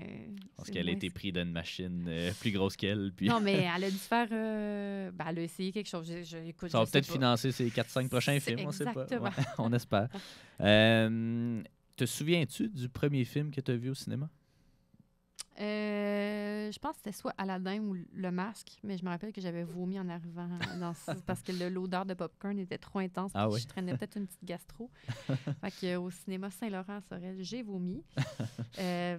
Parce qu'elle a été prise d'une machine plus grosse qu'elle. Non, mais elle a dû faire. ben, elle a essayé quelque chose. Je, Ça va peut-être financer ses 4-5 prochains films, on ne sait pas. on espère te souviens-tu du premier film que tu as vu au cinéma? Euh, je pense que c'était soit Aladdin ou le masque, mais je me rappelle que j'avais vomi en arrivant parce que l'odeur de popcorn était trop intense. Ah oui? Je traînais peut-être une petite gastro. fait que, au cinéma Saint-Laurent, j'ai vomi. Euh,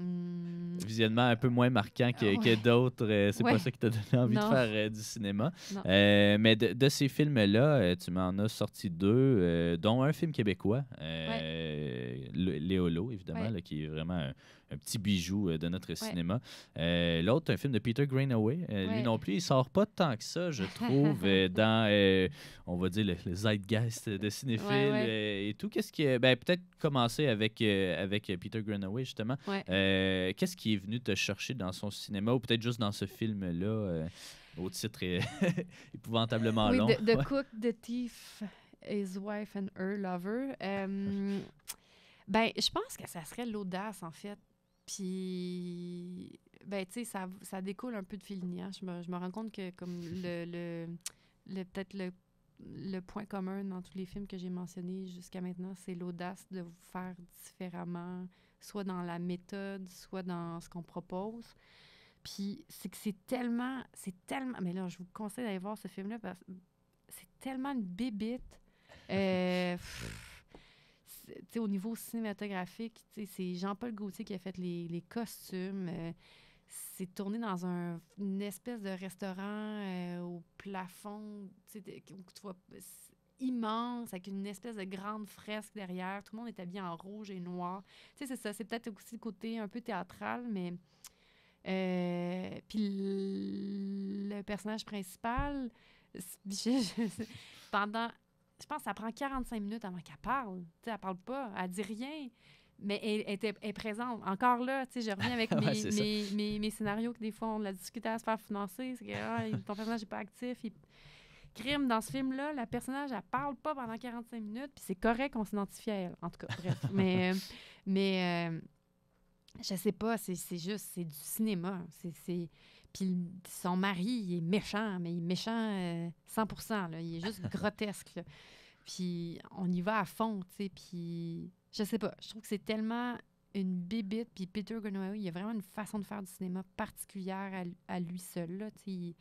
Visionnement un peu moins marquant que, ah que d'autres. Euh, c'est pas ça qui t'a donné envie de faire du cinéma. mais de, ces films-là, tu m'en as sorti deux, dont un film québécois, Léolo, évidemment, qui est vraiment un petit bijou euh, de notre cinéma. Euh, l'autre, un film de Peter Greenaway. Euh, lui non plus, il sort pas tant que ça, je trouve, dans, on va dire, le, zeitgeist de cinéphile et tout. Qu'est-ce qui ben, Peut-être commencer avec, avec Peter Greenaway, justement. Qu'est-ce qui est venu te chercher dans son cinéma ou peut-être juste dans ce film-là au titre épouvantablement long. The, Cook, The Thief, His Wife and Her Lover. ben, je pense que ça serait l'audace, en fait. Puis, ben, tu sais, ça, ça, découle un peu de Filinia. Hein. Je me, rends compte que, comme le, peut-être le, point commun dans tous les films que j'ai mentionnés jusqu'à maintenant, c'est l'audace de vous faire différemment, soit dans la méthode, soit dans ce qu'on propose. Puis, c'est que c'est tellement, c'est tellement. Mais là, je vous conseille d'aller voir ce film-là parce que c'est tellement une bébite. Euh, au niveau cinématographique, c'est Jean-Paul Gaultier qui a fait les, costumes. Euh, c'est tourné dans un, une espèce de restaurant euh, au plafond, tu vois, euh, immense, avec une espèce de grande fresque derrière. Tout le monde est habillé en rouge et noir. Tu sais, c'est ça. C'est peut-être aussi le côté un peu théâtral, mais. puis le personnage principal, pendant je pense que ça prend 45 minutes avant qu'elle parle. Elle elle parle pas, elle dit rien, mais elle, est présente. Encore là, je reviens avec mes, scénarios que des fois on la discutait à se faire financer. C'est que ah, ton personnage n'est pas actif. Crime, dans ce film-là, la personnage, elle parle pas pendant 45 minutes, puis c'est correct qu'on s'identifie à elle. En tout cas, bref. mais euh, mais euh, je sais pas, c'est juste, c'est du cinéma. C'est puis son mari, il est méchant, mais il est méchant 100 euh, là. Il est juste grotesque, Puis on y va à fond, tu sais. Puis je sais pas, je trouve que c'est tellement une bibite. Puis Peter Greenaway, il a vraiment une façon de faire du cinéma particulière à, lui seul, là. Tu sais,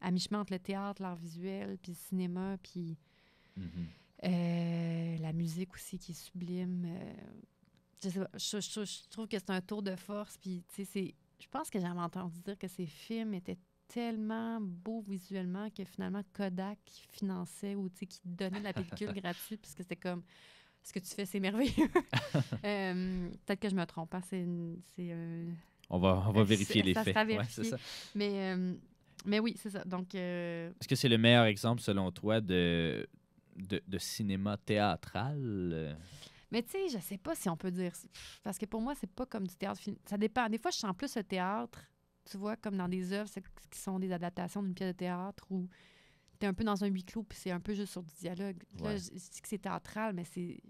à mi-chemin entre le théâtre, l'art visuel, puis le cinéma, puis mm-hmm. euh, la musique aussi qui est sublime. Euh, je, sais pas, je, je, trouve que c'est un tour de force, puis tu sais, c'est je pense que j'avais entendu dire que ces films étaient tellement beaux visuellement que finalement Kodak finançait ou qui donnait la pellicule gratuite puisque c'était comme ce que tu fais c'est merveilleux. Euh, peut-être que je me trompe, pas, hein, c'est euh, on va on va vérifier les faits. ça. Mais euh, mais oui c'est ça. Donc est-ce que c'est le meilleur exemple selon toi de, de cinéma théâtral? Mais tu sais, je sais pas si on peut dire. Parce que pour moi, c'est pas comme du théâtre. Ça dépend. Des fois, je sens plus le théâtre, tu vois, comme dans des œuvres qui sont des adaptations d'une pièce de théâtre ou t'es un peu dans un huis clos puis c'est un peu juste sur du dialogue. Là, je, dis que c'est théâtral, mais c'est.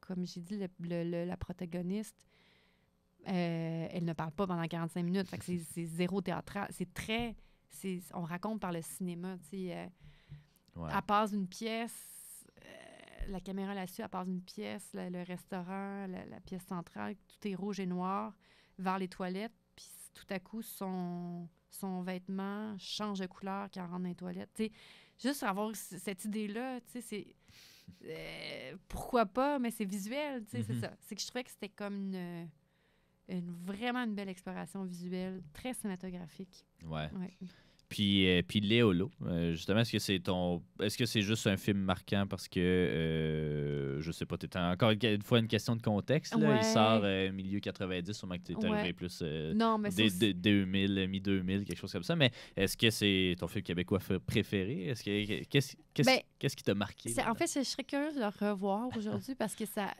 Comme j'ai dit, le, la protagoniste, euh, elle ne parle pas pendant 45 minutes. Fait que c'est zéro théâtral. C'est très. c'est On raconte par le cinéma, tu sais. à euh, ouais. une pièce, la caméra là-dessus, à part une pièce, le restaurant, la, pièce centrale, tout est rouge et noir, vers les toilettes, puis tout à coup, son, son vêtement change de couleur quand on rentre dans les toilettes. juste avoir cette idée-là, c'est... Euh, pourquoi pas, mais c'est visuel, c'est mm-hmm. ça. C'est que je trouvais que c'était comme une... vraiment une belle exploration visuelle, très cinématographique. ouais. Puis, euh, puis Léolo, euh, justement, est-ce que c'est ton. Est-ce que c'est juste un film marquant parce que euh, je sais pas, t'es encore une fois une question de contexte. Là, Il sort milieu 90, au que t'es un arrivé plus non, mais 2000, mi-2000, quelque chose comme ça. Mais est-ce que c'est ton film québécois préféré? est que ben, qu'est-ce qui t'a marqué? En fait, je serais curieux de le revoir aujourd'hui parce que ça.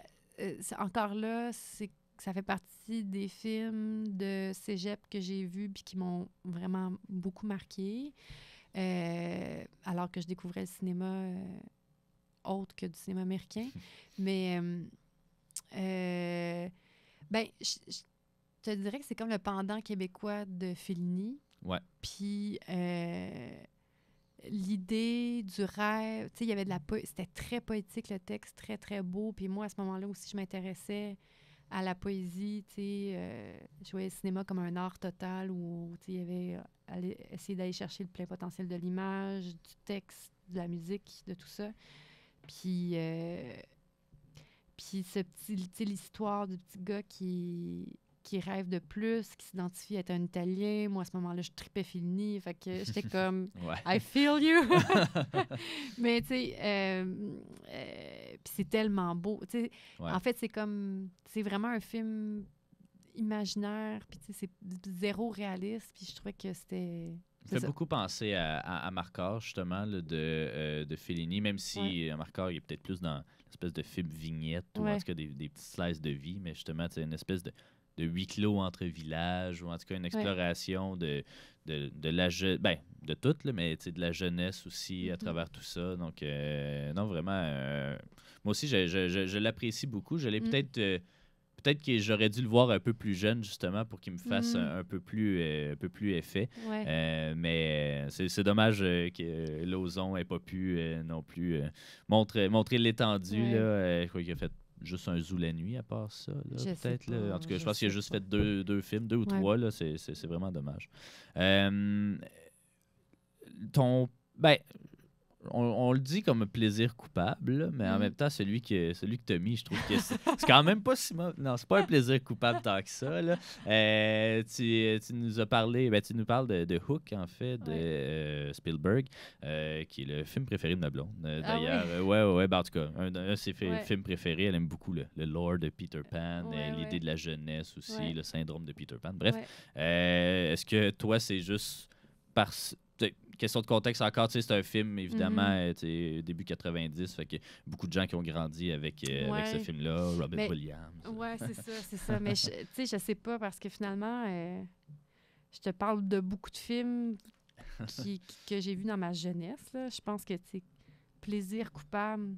encore là, c'est ça fait partie des films de cégep que j'ai vus puis qui m'ont vraiment beaucoup marqué. Euh, alors que je découvrais le cinéma euh, autre que du cinéma américain. Mais euh, ben, je, te dirais que c'est comme le pendant québécois de Fellini. Ouais. Puis l'idée du rêve, tu sais, il y avait de la c'était très poétique le texte, très très beau. Puis moi à ce moment-là aussi, je m'intéressais à la poésie, tu sais, euh, je voyais le cinéma comme un art total où, tu sais, il y avait euh, essayer d'aller chercher le plein potentiel de l'image, du texte, de la musique, de tout ça. Puis, euh, puis ce petit, l'histoire du petit gars qui qui rêve de plus, qui s'identifie à être un Italien. Moi, à ce moment-là, je tripais fini Fait que j'étais comme, I feel you. Mais tu sais, euh, puis c'est tellement beau. En fait, c'est comme. C'est vraiment un film imaginaire, puis c'est zéro réaliste. Puis je trouvais que c'était. Ça fait beaucoup penser à, à, justement, euh, de, Fellini, même si ouais. Euh, il est peut-être plus dans l'espèce de film vignette ou en tout cas des, des, petits slices de vie, mais justement, c'est une espèce de de huis clos entre villages, ou en tout cas une exploration de, de, de, la ben, de tout, mais de la jeunesse aussi à mm-hmm. travers tout ça. Donc, euh, non, vraiment, euh, moi aussi, je, l'apprécie beaucoup. j'allais mm. peut-être. Euh, peut-être que j'aurais dû le voir un peu plus jeune, justement, pour qu'il me fasse mm-hmm. un, peu plus, un peu plus effet. mais c'est dommage que Lozon n'ait pas pu non plus montrer, montrer l'étendue. je qu'il a fait juste un zoo la nuit à part ça. peut-être, En tout cas, je, pense qu'il a juste fait deux, deux, films, deux ou trois. c'est, vraiment dommage. Euh, ton. Ben, on, le dit comme un plaisir coupable, mais en mm. même temps, celui que, celui que t'as mis, je trouve que c'est quand même pas si Non, c'est pas un plaisir coupable tant que ça. Euh, tu, nous as parlé, ben, tu nous parles de, Hook, en fait, de euh, Spielberg, euh, qui est le film préféré de ma blonde, ah d'ailleurs. oui. ouais, ouais, ben, en tout cas, un, de ses films préférés, elle aime beaucoup le, le lore de Peter Pan, l'idée de la jeunesse aussi, le syndrome de Peter Pan. Bref, est-ce que toi, c'est juste parce question de contexte encore, c'est un film, évidemment, mhm. euh, début 90, fait que beaucoup de gens qui ont grandi avec, euh, ce film-là, Robert Williams. Euh. Oui, c'est ça, c'est ça. Mais tu sais, je sais pas, parce que finalement, je te parle de beaucoup de films que j'ai vus dans ma jeunesse. Je pense que, c'est plaisir coupable.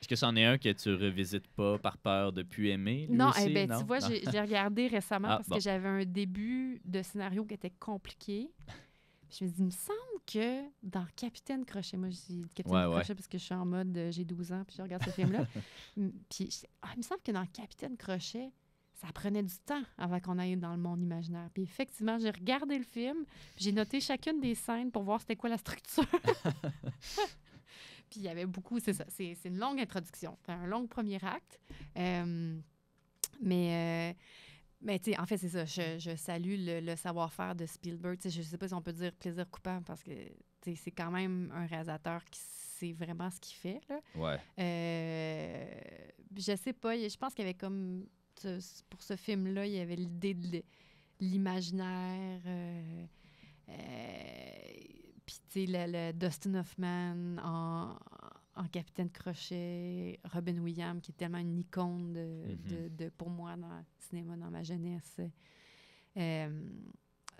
Est-ce que c'en est un que tu revisites pas par peur de plus aimer? non, eh ben, tu vois, j'ai regardé récemment ah, parce que j'avais un début de scénario qui était compliqué. Puis je me dis, il me semble que dans Capitaine Crochet, moi, je dis Capitaine Crochet parce que je suis en mode, euh, j'ai 12 ans, puis je regarde ce film-là. puis je, ah, il me semble que dans Capitaine Crochet, ça prenait du temps avant qu'on aille dans le monde imaginaire. Puis effectivement, j'ai regardé le film, j'ai noté chacune des scènes pour voir c'était quoi la structure. puis il y avait beaucoup, c'est ça, c'est une longue introduction, un long premier acte. Euh, mais. Euh, mais en fait, c'est ça. Je, salue le, savoir-faire de Spielberg. je ne sais pas si on peut dire plaisir coupable parce que c'est quand même un réalisateur qui sait vraiment ce qu'il fait. Là. Ouais. Euh, je sais pas. Je pense qu'il y avait comme. Pour ce film-là, il y avait l'idée de l'imaginaire. Euh, euh, puis, tu Dustin Hoffman en, en Capitaine Crochet, Robin Williams, qui est tellement une icône mhm. de, de, pour moi dans le cinéma, dans ma jeunesse. Euh,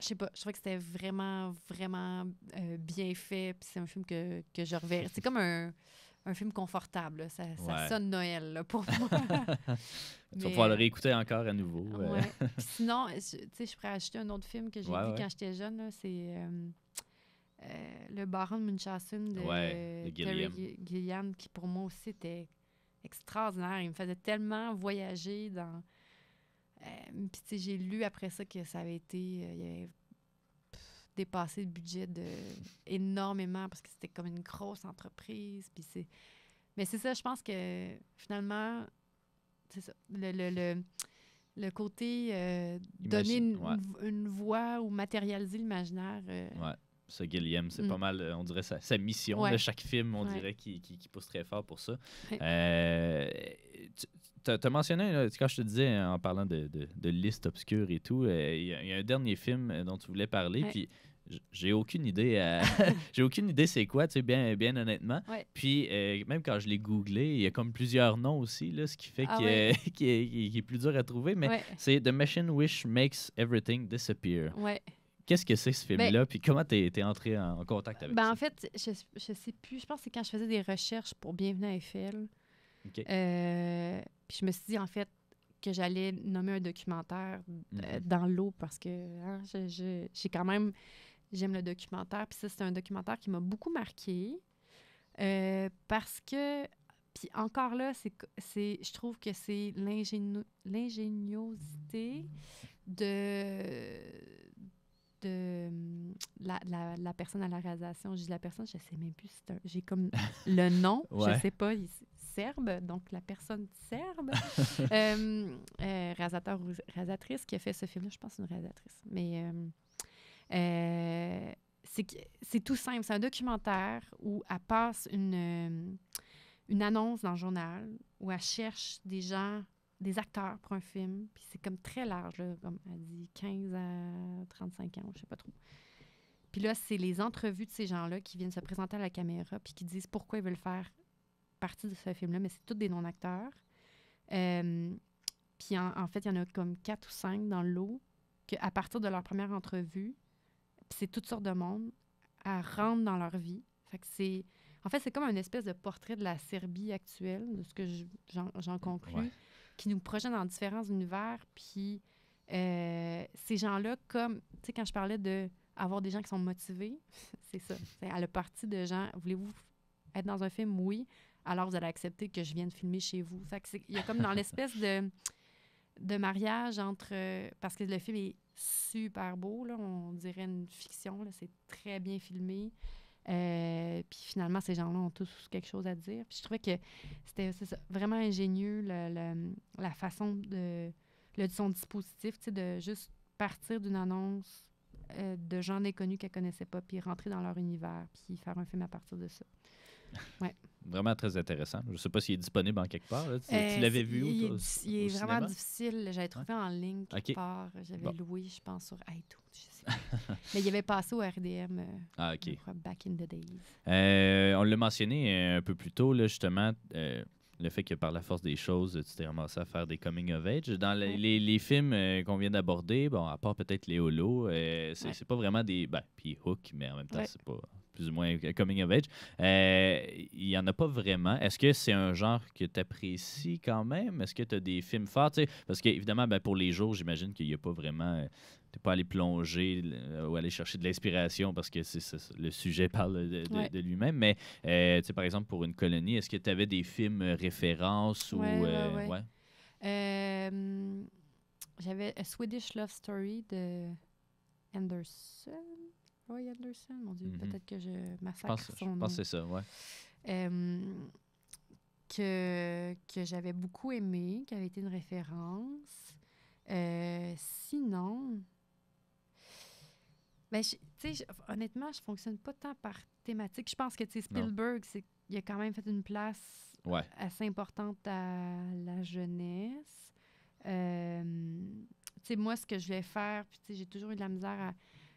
je sais pas, je trouvais que c'était vraiment, vraiment euh, bien fait. Puis c'est un film que, je reverrai. C'est comme un, film confortable. Ça, sonne Noël pour moi. tu vas pouvoir le réécouter encore à nouveau. sinon, tu sais, je pourrais acheter un autre film que j'ai vu quand j'étais jeune. C'est. Euh, euh, le Baron Munchausen de, ouais, de qui pour moi aussi était extraordinaire. Il me faisait tellement voyager dans. Euh, j'ai lu après ça que ça avait été. Euh, il avait dépassé le budget de, énormément parce que c'était comme une grosse entreprise. Puis Mais c'est ça, je pense que finalement, c'est ça. Le, le, le, côté donner une, voix ou matérialiser l'imaginaire ça, Gilliam. C'est mm. pas mal, euh, on dirait, sa, sa mission de chaque film, on dirait, qui, pousse très fort pour ça. Euh, tu as, mentionné, quand je te disais, hein, en parlant de, de, de liste obscure et tout, euh, il y, a un dernier film dont tu voulais parler, puis j'ai aucune idée j'ai aucune idée c'est quoi tu sais bien bien honnêtement puis même quand je l'ai googlé il y a comme plusieurs noms aussi là ce qui fait ah qu'il est, plus dur à trouver mais c'est The Machine Wish Makes Everything Disappear Qu'est-ce que c'est ce film-là? Ben, puis comment tu es, entré en, contact avec ben, En fait, je, ne sais plus. Je pense que c'est quand je faisais des recherches pour Bienvenue à FL. Euh, puis je me suis dit, en fait, que j'allais nommer un documentaire euh, mhm. dans l'eau parce que hein, j'ai quand même. J'aime le documentaire. Puis ça, c'est un documentaire qui m'a beaucoup marqué euh, parce que. Puis encore là, c'est, je trouve que c'est l'ingéniosité de, de mm, la, personne à la réalisation. Je dis la personne, je sais même plus. J'ai comme le nom, je ne sais pas, serbe, donc la personne serbe, euh, euh ou réalisatrice qui a fait ce film-là. Je pense une rasatrice. Mais euh, euh, c'est tout simple. C'est un documentaire où elle passe une, une annonce dans le journal, où elle cherche des gens des acteurs pour un film. Puis c'est comme très large, comme elle dit, 15 à 35 ans, je sais pas trop. Puis là, c'est les entrevues de ces gens-là qui viennent se présenter à la caméra puis qui disent pourquoi ils veulent faire partie de ce film-là, mais c'est tous des non-acteurs. Euh, puis en, fait, il y en a comme quatre ou cinq dans l'eau qu'à partir de leur première entrevue, c'est toutes sortes de monde, à rentrer dans leur vie. Fait que c'est... En fait, c'est comme un espèce de portrait de la Serbie actuelle, de ce que j'en conclue. conclus qui nous projettent dans différents univers. Puis euh, ces gens-là, comme, tu sais, quand je parlais de avoir des gens qui sont motivés, c'est ça. C'est à la partie de gens, voulez-vous être dans un film? Oui. Alors vous allez accepter que je vienne filmer chez vous. il y a comme dans l'espèce de, de mariage entre. Euh, parce que le film est super beau, on dirait une fiction, c'est très bien filmé. Euh, puis finalement, ces gens-là ont tous quelque chose à dire. Puis je trouvais que c'était vraiment ingénieux la façon de le, son dispositif, de juste partir d'une annonce euh, de gens inconnus qu'elle connaissait pas, puis rentrer dans leur univers, puis faire un film à partir de ça. Ouais vraiment très intéressant. Je ne sais pas s'il est disponible en quelque part. Là. Tu, euh, l'avais vu ou où, il est vraiment difficile. J'avais trouvé en ligne quelque part. J'avais loué, je pense, sur iTunes. Mais il avait passé au RDM euh, ah, OK. Euh, back in the days. on l'a mentionné un peu plus tôt, là, justement le fait que par la force des choses, tu t'es ramassé à faire des coming of age. Dans les, films qu'on vient d'aborder, bon, à part peut-être les holos, euh, c'est pas vraiment des. Ben, puis Hook, mais en même temps, ce c'est pas plus ou moins euh, coming of age. Euh, il n'y en a pas vraiment. Est-ce que c'est un genre que tu apprécies quand même? Est-ce que tu as des films forts? Parce qu'évidemment, ben, pour les jours, j'imagine qu'il n'y a pas vraiment. Euh, tu pas allé plonger ou aller chercher de l'inspiration parce que c'est, le sujet parle de, lui-même. Mais par exemple, pour une colonie, est-ce que tu avais des films références ou. Ouais, J'avais A Swedish Love Story de Anderson. Roy Anderson, mon Dieu. Mhm. Peut-être que je massacre je pense, que c'est ça, ouais euh, que, que j'avais beaucoup aimé, qui avait été une référence. Euh, sinon, ben, je, sais, honnêtement, je fonctionne pas tant par thématique. Je pense que Spielberg, il a quand même fait une place assez importante à la jeunesse. Euh, moi, ce que je vais faire, puis j'ai toujours eu de la misère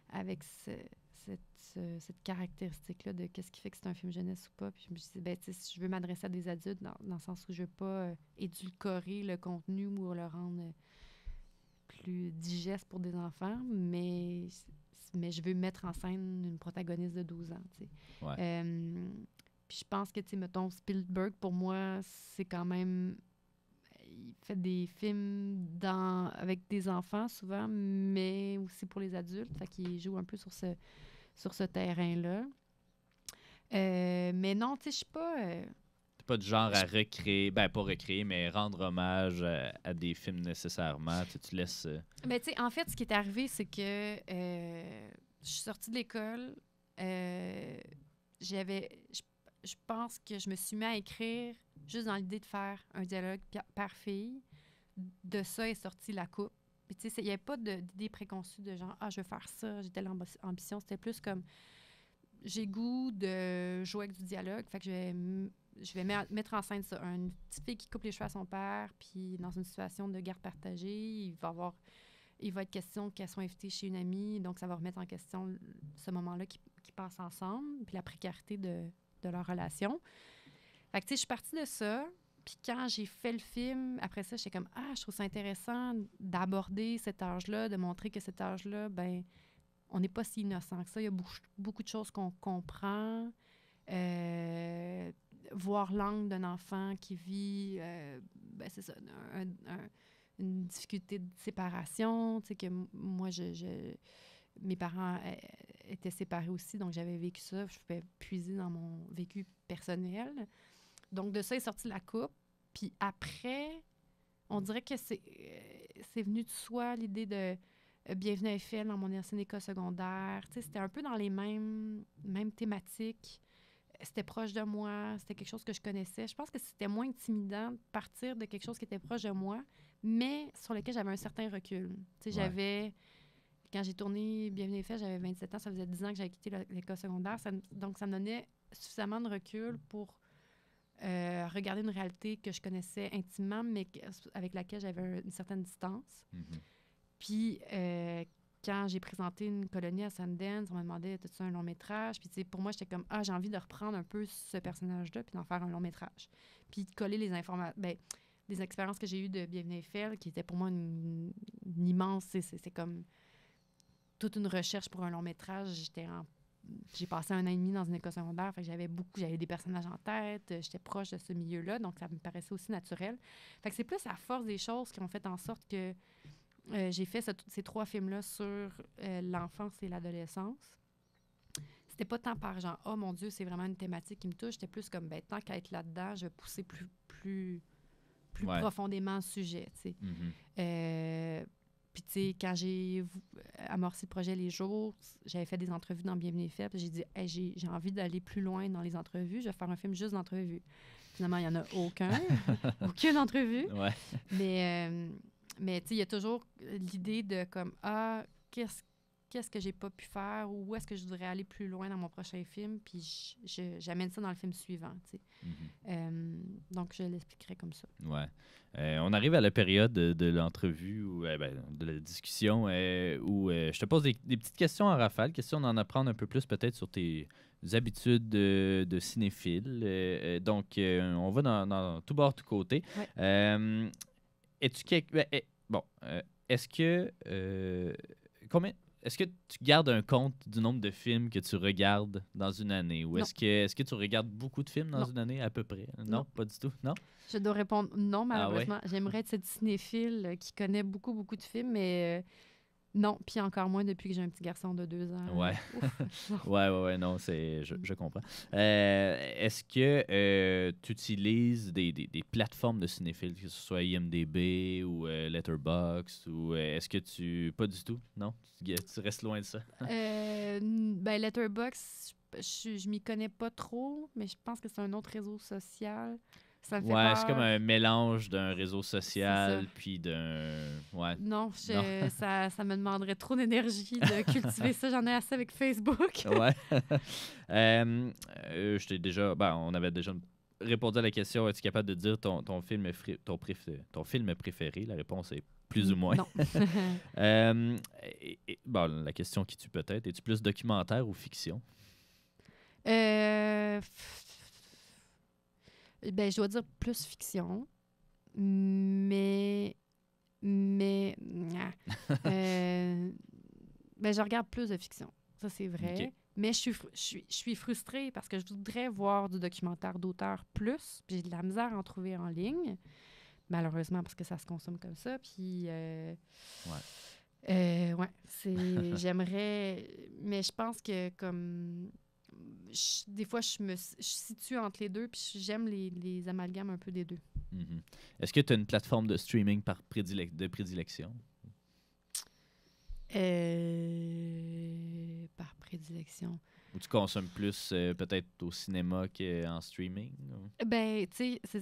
avec ce, cette, cette caractéristique-là de qu'est-ce qui fait que c'est un film jeunesse ou pas. Puis je me suis dit, ben, si je veux m'adresser à des adultes, dans, le sens où je veux pas euh, édulcorer le contenu ou le rendre euh, plus digeste pour des enfants, mais, mais je veux mettre en scène une protagoniste de 12 ans. Euh, puis je pense que, tu mettons, Spielberg, pour moi, c'est quand même il fait des films dans, avec des enfants souvent, mais aussi pour les adultes. Fait qu'il joue un peu sur ce, sur ce terrain-là. Euh, mais non, tu sais, je suis pas. Tu euh, T'es pas du genre à recréer, ben pas recréer, mais rendre hommage à, des films nécessairement. tu tu laisses. Mais euh, ben, en fait, ce qui est arrivé, c'est que je suis sortie de l'école. J'avais. Je pense que je me suis mis à écrire juste dans l'idée de faire un dialogue par fille De ça est sorti La Coupe il n'y avait pas d'idée préconçue de genre, ah, je veux faire ça, j'ai telle ambition. C'était plus comme, j'ai goût de jouer avec du dialogue. Fait que je vais, mettre en scène ça. Une petite fille qui coupe les cheveux à son père, puis dans une situation de garde partagée, il va avoir. Il va être question qu'elle soit invitée chez une amie, donc ça va remettre en question ce moment-là qui, passe passent ensemble, puis la précarité de, leur relation. Fait que, je suis partie de ça. Puis quand j'ai fait le film, après ça, j'étais comme Ah, je trouve ça intéressant d'aborder cet âge-là, de montrer que cet âge-là, ben on n'est pas si innocent que ça. Il y a beaucoup, de choses qu'on comprend. Euh, voir l'angle d'un enfant qui vit, euh, ben c'est ça, une difficulté de séparation. Tu sais, que moi, je, mes parents euh, étaient séparés aussi, donc j'avais vécu ça. Je pouvais puiser dans mon vécu personnel. Donc, de ça est sorti la coupe. Puis après, on dirait que c'est euh, c'est venu de soi l'idée de euh, Bienvenue à Eiffel dans mon ancienne école secondaire. C'était un peu dans les mêmes, mêmes thématiques. Euh, c'était proche de moi, c'était quelque chose que je connaissais. Je pense que c'était moins intimidant de partir de quelque chose qui était proche de moi, mais sur lequel j'avais un certain recul. sais, J'avais quand j'ai tourné Bienvenue à fait, j'avais 27 ans, ça faisait 10 ans que j'avais quitté l'école secondaire. donc, ça me donnait suffisamment de recul pour euh, regarder une réalité que je connaissais intimement, mais avec laquelle j'avais une certaine distance. Mhm. Puis, euh, quand j'ai présenté une colonie à Sundance, on m'a demandé tout ça un long métrage. Puis, pour moi, j'étais comme, ah, j'ai envie de reprendre un peu ce personnage-là, puis d'en faire un long métrage. Puis, coller les informations. Ben, des expériences que j'ai eues de Bienvenue Eiffel, qui était pour moi une, une immense. C'est comme toute une recherche pour un long métrage. J'étais en j'ai passé un an et demi dans une école secondaire, fait j'avais beaucoup, j'avais des personnages en tête, euh, j'étais proche de ce milieu-là, donc ça me paraissait aussi naturel. Fait que c'est plus à force des choses qui ont fait en sorte que euh, j'ai fait ces trois films-là sur euh, l'enfance et l'adolescence. C'était pas tant par genre, oh mon Dieu, c'est vraiment une thématique qui me touche, c'était plus comme, ben, tant qu'à être là-dedans, je vais pousser plus, plus, plus profondément le sujet, mm-hmm. Puis, tu sais, quand j'ai euh, amorcé le projet Les Jours, j'avais fait des entrevues dans Bienvenue Fait. j'ai dit, hey, j'ai envie d'aller plus loin dans les entrevues. Je vais faire un film juste d'entrevues. Finalement, il n'y en a aucun, aucune entrevue. Mais, euh, mais tu sais, il y a toujours l'idée de comme, ah, qu'est-ce qu'est-ce que j'ai pas pu faire ou où est-ce que je voudrais aller plus loin dans mon prochain film, puis j'amène ça dans le film suivant. Mm-hmm. Euh, donc, je l'expliquerai comme ça. Ouais. Euh, on arrive à la période de, l'entrevue, ou eh ben, de la discussion, euh, où je te pose des, petites questions en rafale, question d'en apprendre un peu plus peut-être sur tes habitudes de, cinéphile. donc, on va dans, tout bord, tout côté. Es-tu ben, eh, Bon, est-ce que... combien est-ce que tu gardes un compte du nombre de films que tu regardes dans une année ou est-ce que est-ce que tu regardes beaucoup de films dans une année à peu près non, pas du tout, non Je dois répondre non ah malheureusement. J'aimerais être cette cinéphile qui connaît beaucoup beaucoup de films mais euh, non, puis encore moins depuis que j'ai un petit garçon de deux ans. Ouais. ouais, ouais, non, c'est, je, mm. comprends. Euh, est-ce que euh, tu utilises des, plateformes de cinéphiles, que ce soit IMDB ou euh, Letterboxd, ou est-ce que tu. Pas du tout, non? Tu, restes loin de ça? ben, Letterboxd, je, je, je m'y connais pas trop, mais je pense que c'est un autre réseau social c'est comme un mélange d'un réseau social puis d'un. Non, Ça, ça, me demanderait trop d'énergie de cultiver ça. J'en ai assez avec Facebook. ouais. Euh, déjà. Ben, on avait déjà répondu à la question es-tu capable de dire ton, ton film, ton, ton film préféré La réponse est plus ou moins. Non. la question qui tue peut-être es-tu plus documentaire ou fiction euh, ben, je dois dire plus fiction, mais. Mais. Euh, ben, je regarde plus de fiction. Ça, c'est vrai. Mais je suis, je, suis, je frustrée parce que je voudrais voir du documentaire d'auteur plus. J'ai de la misère à en trouver en ligne, malheureusement, parce que ça se consomme comme ça. Puis. Euh, ouais. Euh, ouais, J'aimerais. Mais je pense que, comme des fois, je me situe entre les deux, puis j'aime les, les, amalgames un peu des deux. Mhm. Est-ce que tu as une plateforme de streaming par de prédilection? Euh, par prédilection. Ou tu consommes plus euh, peut-être au cinéma qu'en streaming? Ben, tu sais,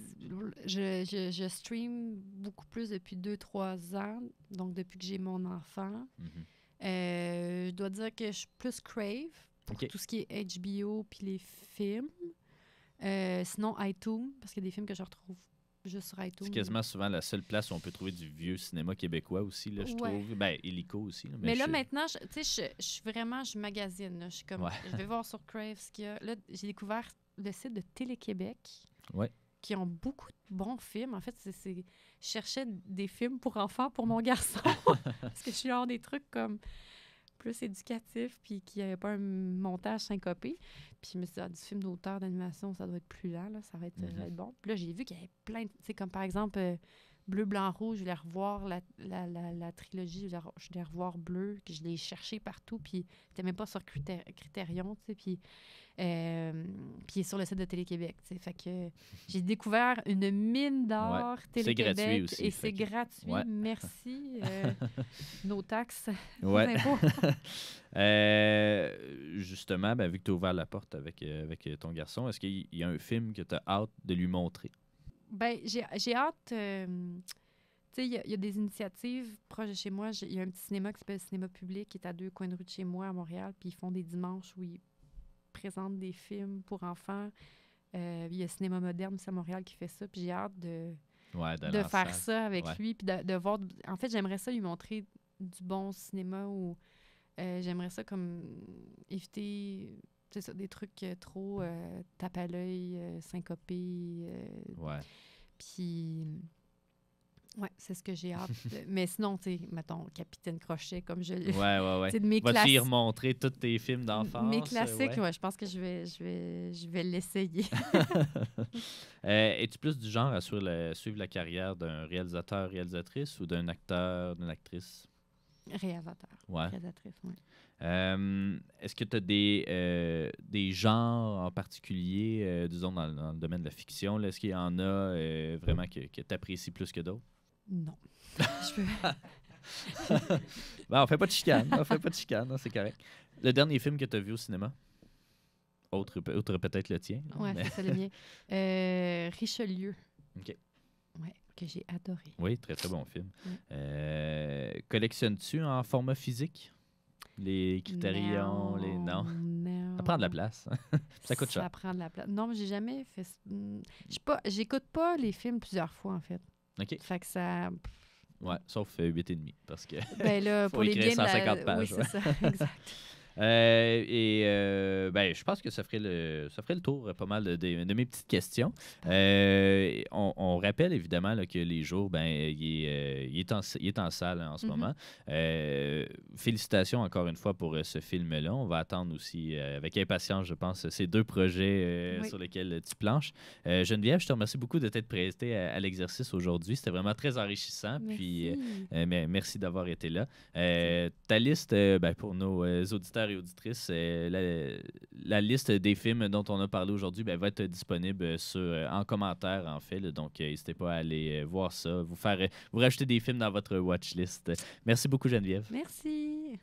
je, je, stream beaucoup plus depuis 2-3 ans, donc depuis que j'ai mon enfant. Mhm. Euh, je dois dire que je suis plus crave tout ce qui est HBO puis les films. Euh, sinon, iTunes, parce qu'il y a des films que je retrouve juste sur iTunes. C'est quasiment souvent la seule place où on peut trouver du vieux cinéma québécois aussi, là, je trouve. Ben, illico aussi. mais, là, maintenant, tu sais, je, vraiment, je magasine. Je suis comme, je vais voir sur Crave ce qu'il y a. Là, j'ai découvert le site de Télé-Québec. qui ont beaucoup de bons films. En fait, c'est, je cherchais des films pour enfants pour mon garçon parce que je suis hors des trucs comme plus éducatif, puis qu'il n'y avait pas un montage syncopé. Puis je me suis ah, du film d'auteur d'animation, ça doit être plus lent, là, ça va être, euh, mhm. bon. Puis là, j'ai vu qu'il y avait plein Tu sais, comme par exemple, euh, Bleu, Blanc, Rouge, je voulais revoir la, trilogie, je voulais, revoir Bleu, puis je l'ai cherché partout, puis j'étais même pas sur Criterion, tu sais. Puis euh, puis est sur le site de Télé-Québec. Fait que j'ai découvert une mine d'or Télé-Québec. C'est gratuit aussi. Et c'est gratuit. Merci. Euh, nos taxes, ouais. Euh, justement, ben, vu que tu as ouvert la porte euh, avec, ton garçon, est-ce qu'il y a un film que tu as hâte de lui montrer? Ben, j'ai hâte il y, a des initiatives proches de chez moi. Il y a un petit cinéma qui s'appelle Cinéma Public qui est à deux coins de rue de chez moi à Montréal. Puis ils font des dimanches où ils présente des films pour enfants. Euh, il y a Cinéma Moderne c'est à Montréal qui fait ça. Puis j'ai hâte de, de, faire ça avec lui. Puis de, voir. En fait, j'aimerais ça lui montrer du bon cinéma ou euh, j'aimerais ça comme éviter des trucs euh, trop euh, tape à l'œil, syncopé, Puis oui, c'est ce que j'ai hâte. mais sinon, tu sais, mettons, Capitaine Crochet, comme je l'ai. Ouais, ouais, ouais. Vas-tu y remontrer tous tes films d'enfance? Mes classiques, ouais. je pense que je vais, je vais, je vais l'essayer. Euh, es-tu plus du genre à suivre la, suivre la carrière d'un réalisateur, réalisatrice ou d'un acteur, d'une actrice? réalisateur Réalisatrice, oui. Est-ce que tu as des, euh, des genres en particulier, euh, disons, dans, le domaine de la fiction? Est-ce qu'il y en a vraiment que, que tu apprécies plus que d'autres? Non. Je peux... On ben, on fait pas de chicane. On fait pas de chicane, c'est correct. Le dernier film que tu as vu au cinéma? Autre, peut-être le tien. Oui, c'est le mien. Euh, Richelieu. OK. que j'ai adoré. Oui, très, très bon film. Euh, collectionnes-tu en format physique? Les critérions, les... Non. Ça prend de la place. ça coûte cher. Ça prend de la place. Non, mais j'ai jamais fait... Hmm, j'écoute pas, pas les films plusieurs fois, en fait. OK. Fait que ça. Ouais, sauf 8,5 euh, parce que. Ben là, faut pour écrire les 150 euh, pages. Oui, c'est ça, exact. Euh, et euh, ben, je pense que ça ferait le, ça ferait le tour euh, pas mal de, mes petites questions. on, rappelle évidemment que les jours, ben, il, est, il est, en, salle hein, en ce mhm. moment. félicitations encore une fois pour ce film-là. On va attendre aussi avec impatience, je pense, ces deux projets sur lesquels tu planches. Geneviève, je te remercie beaucoup de t'être présentée à, l'exercice aujourd'hui. C'était vraiment très enrichissant. Merci. Puis, mais merci d'avoir été là. ta liste ben, pour nos auditeurs auditrice auditrices, euh, la, liste des films dont on a parlé aujourd'hui ben, va être disponible euh, euh, en commentaire, en fait. donc, n'hésitez pas à aller voir ça, vous, faire, vous rajouter des films dans votre watchlist. Merci beaucoup, Geneviève. Merci.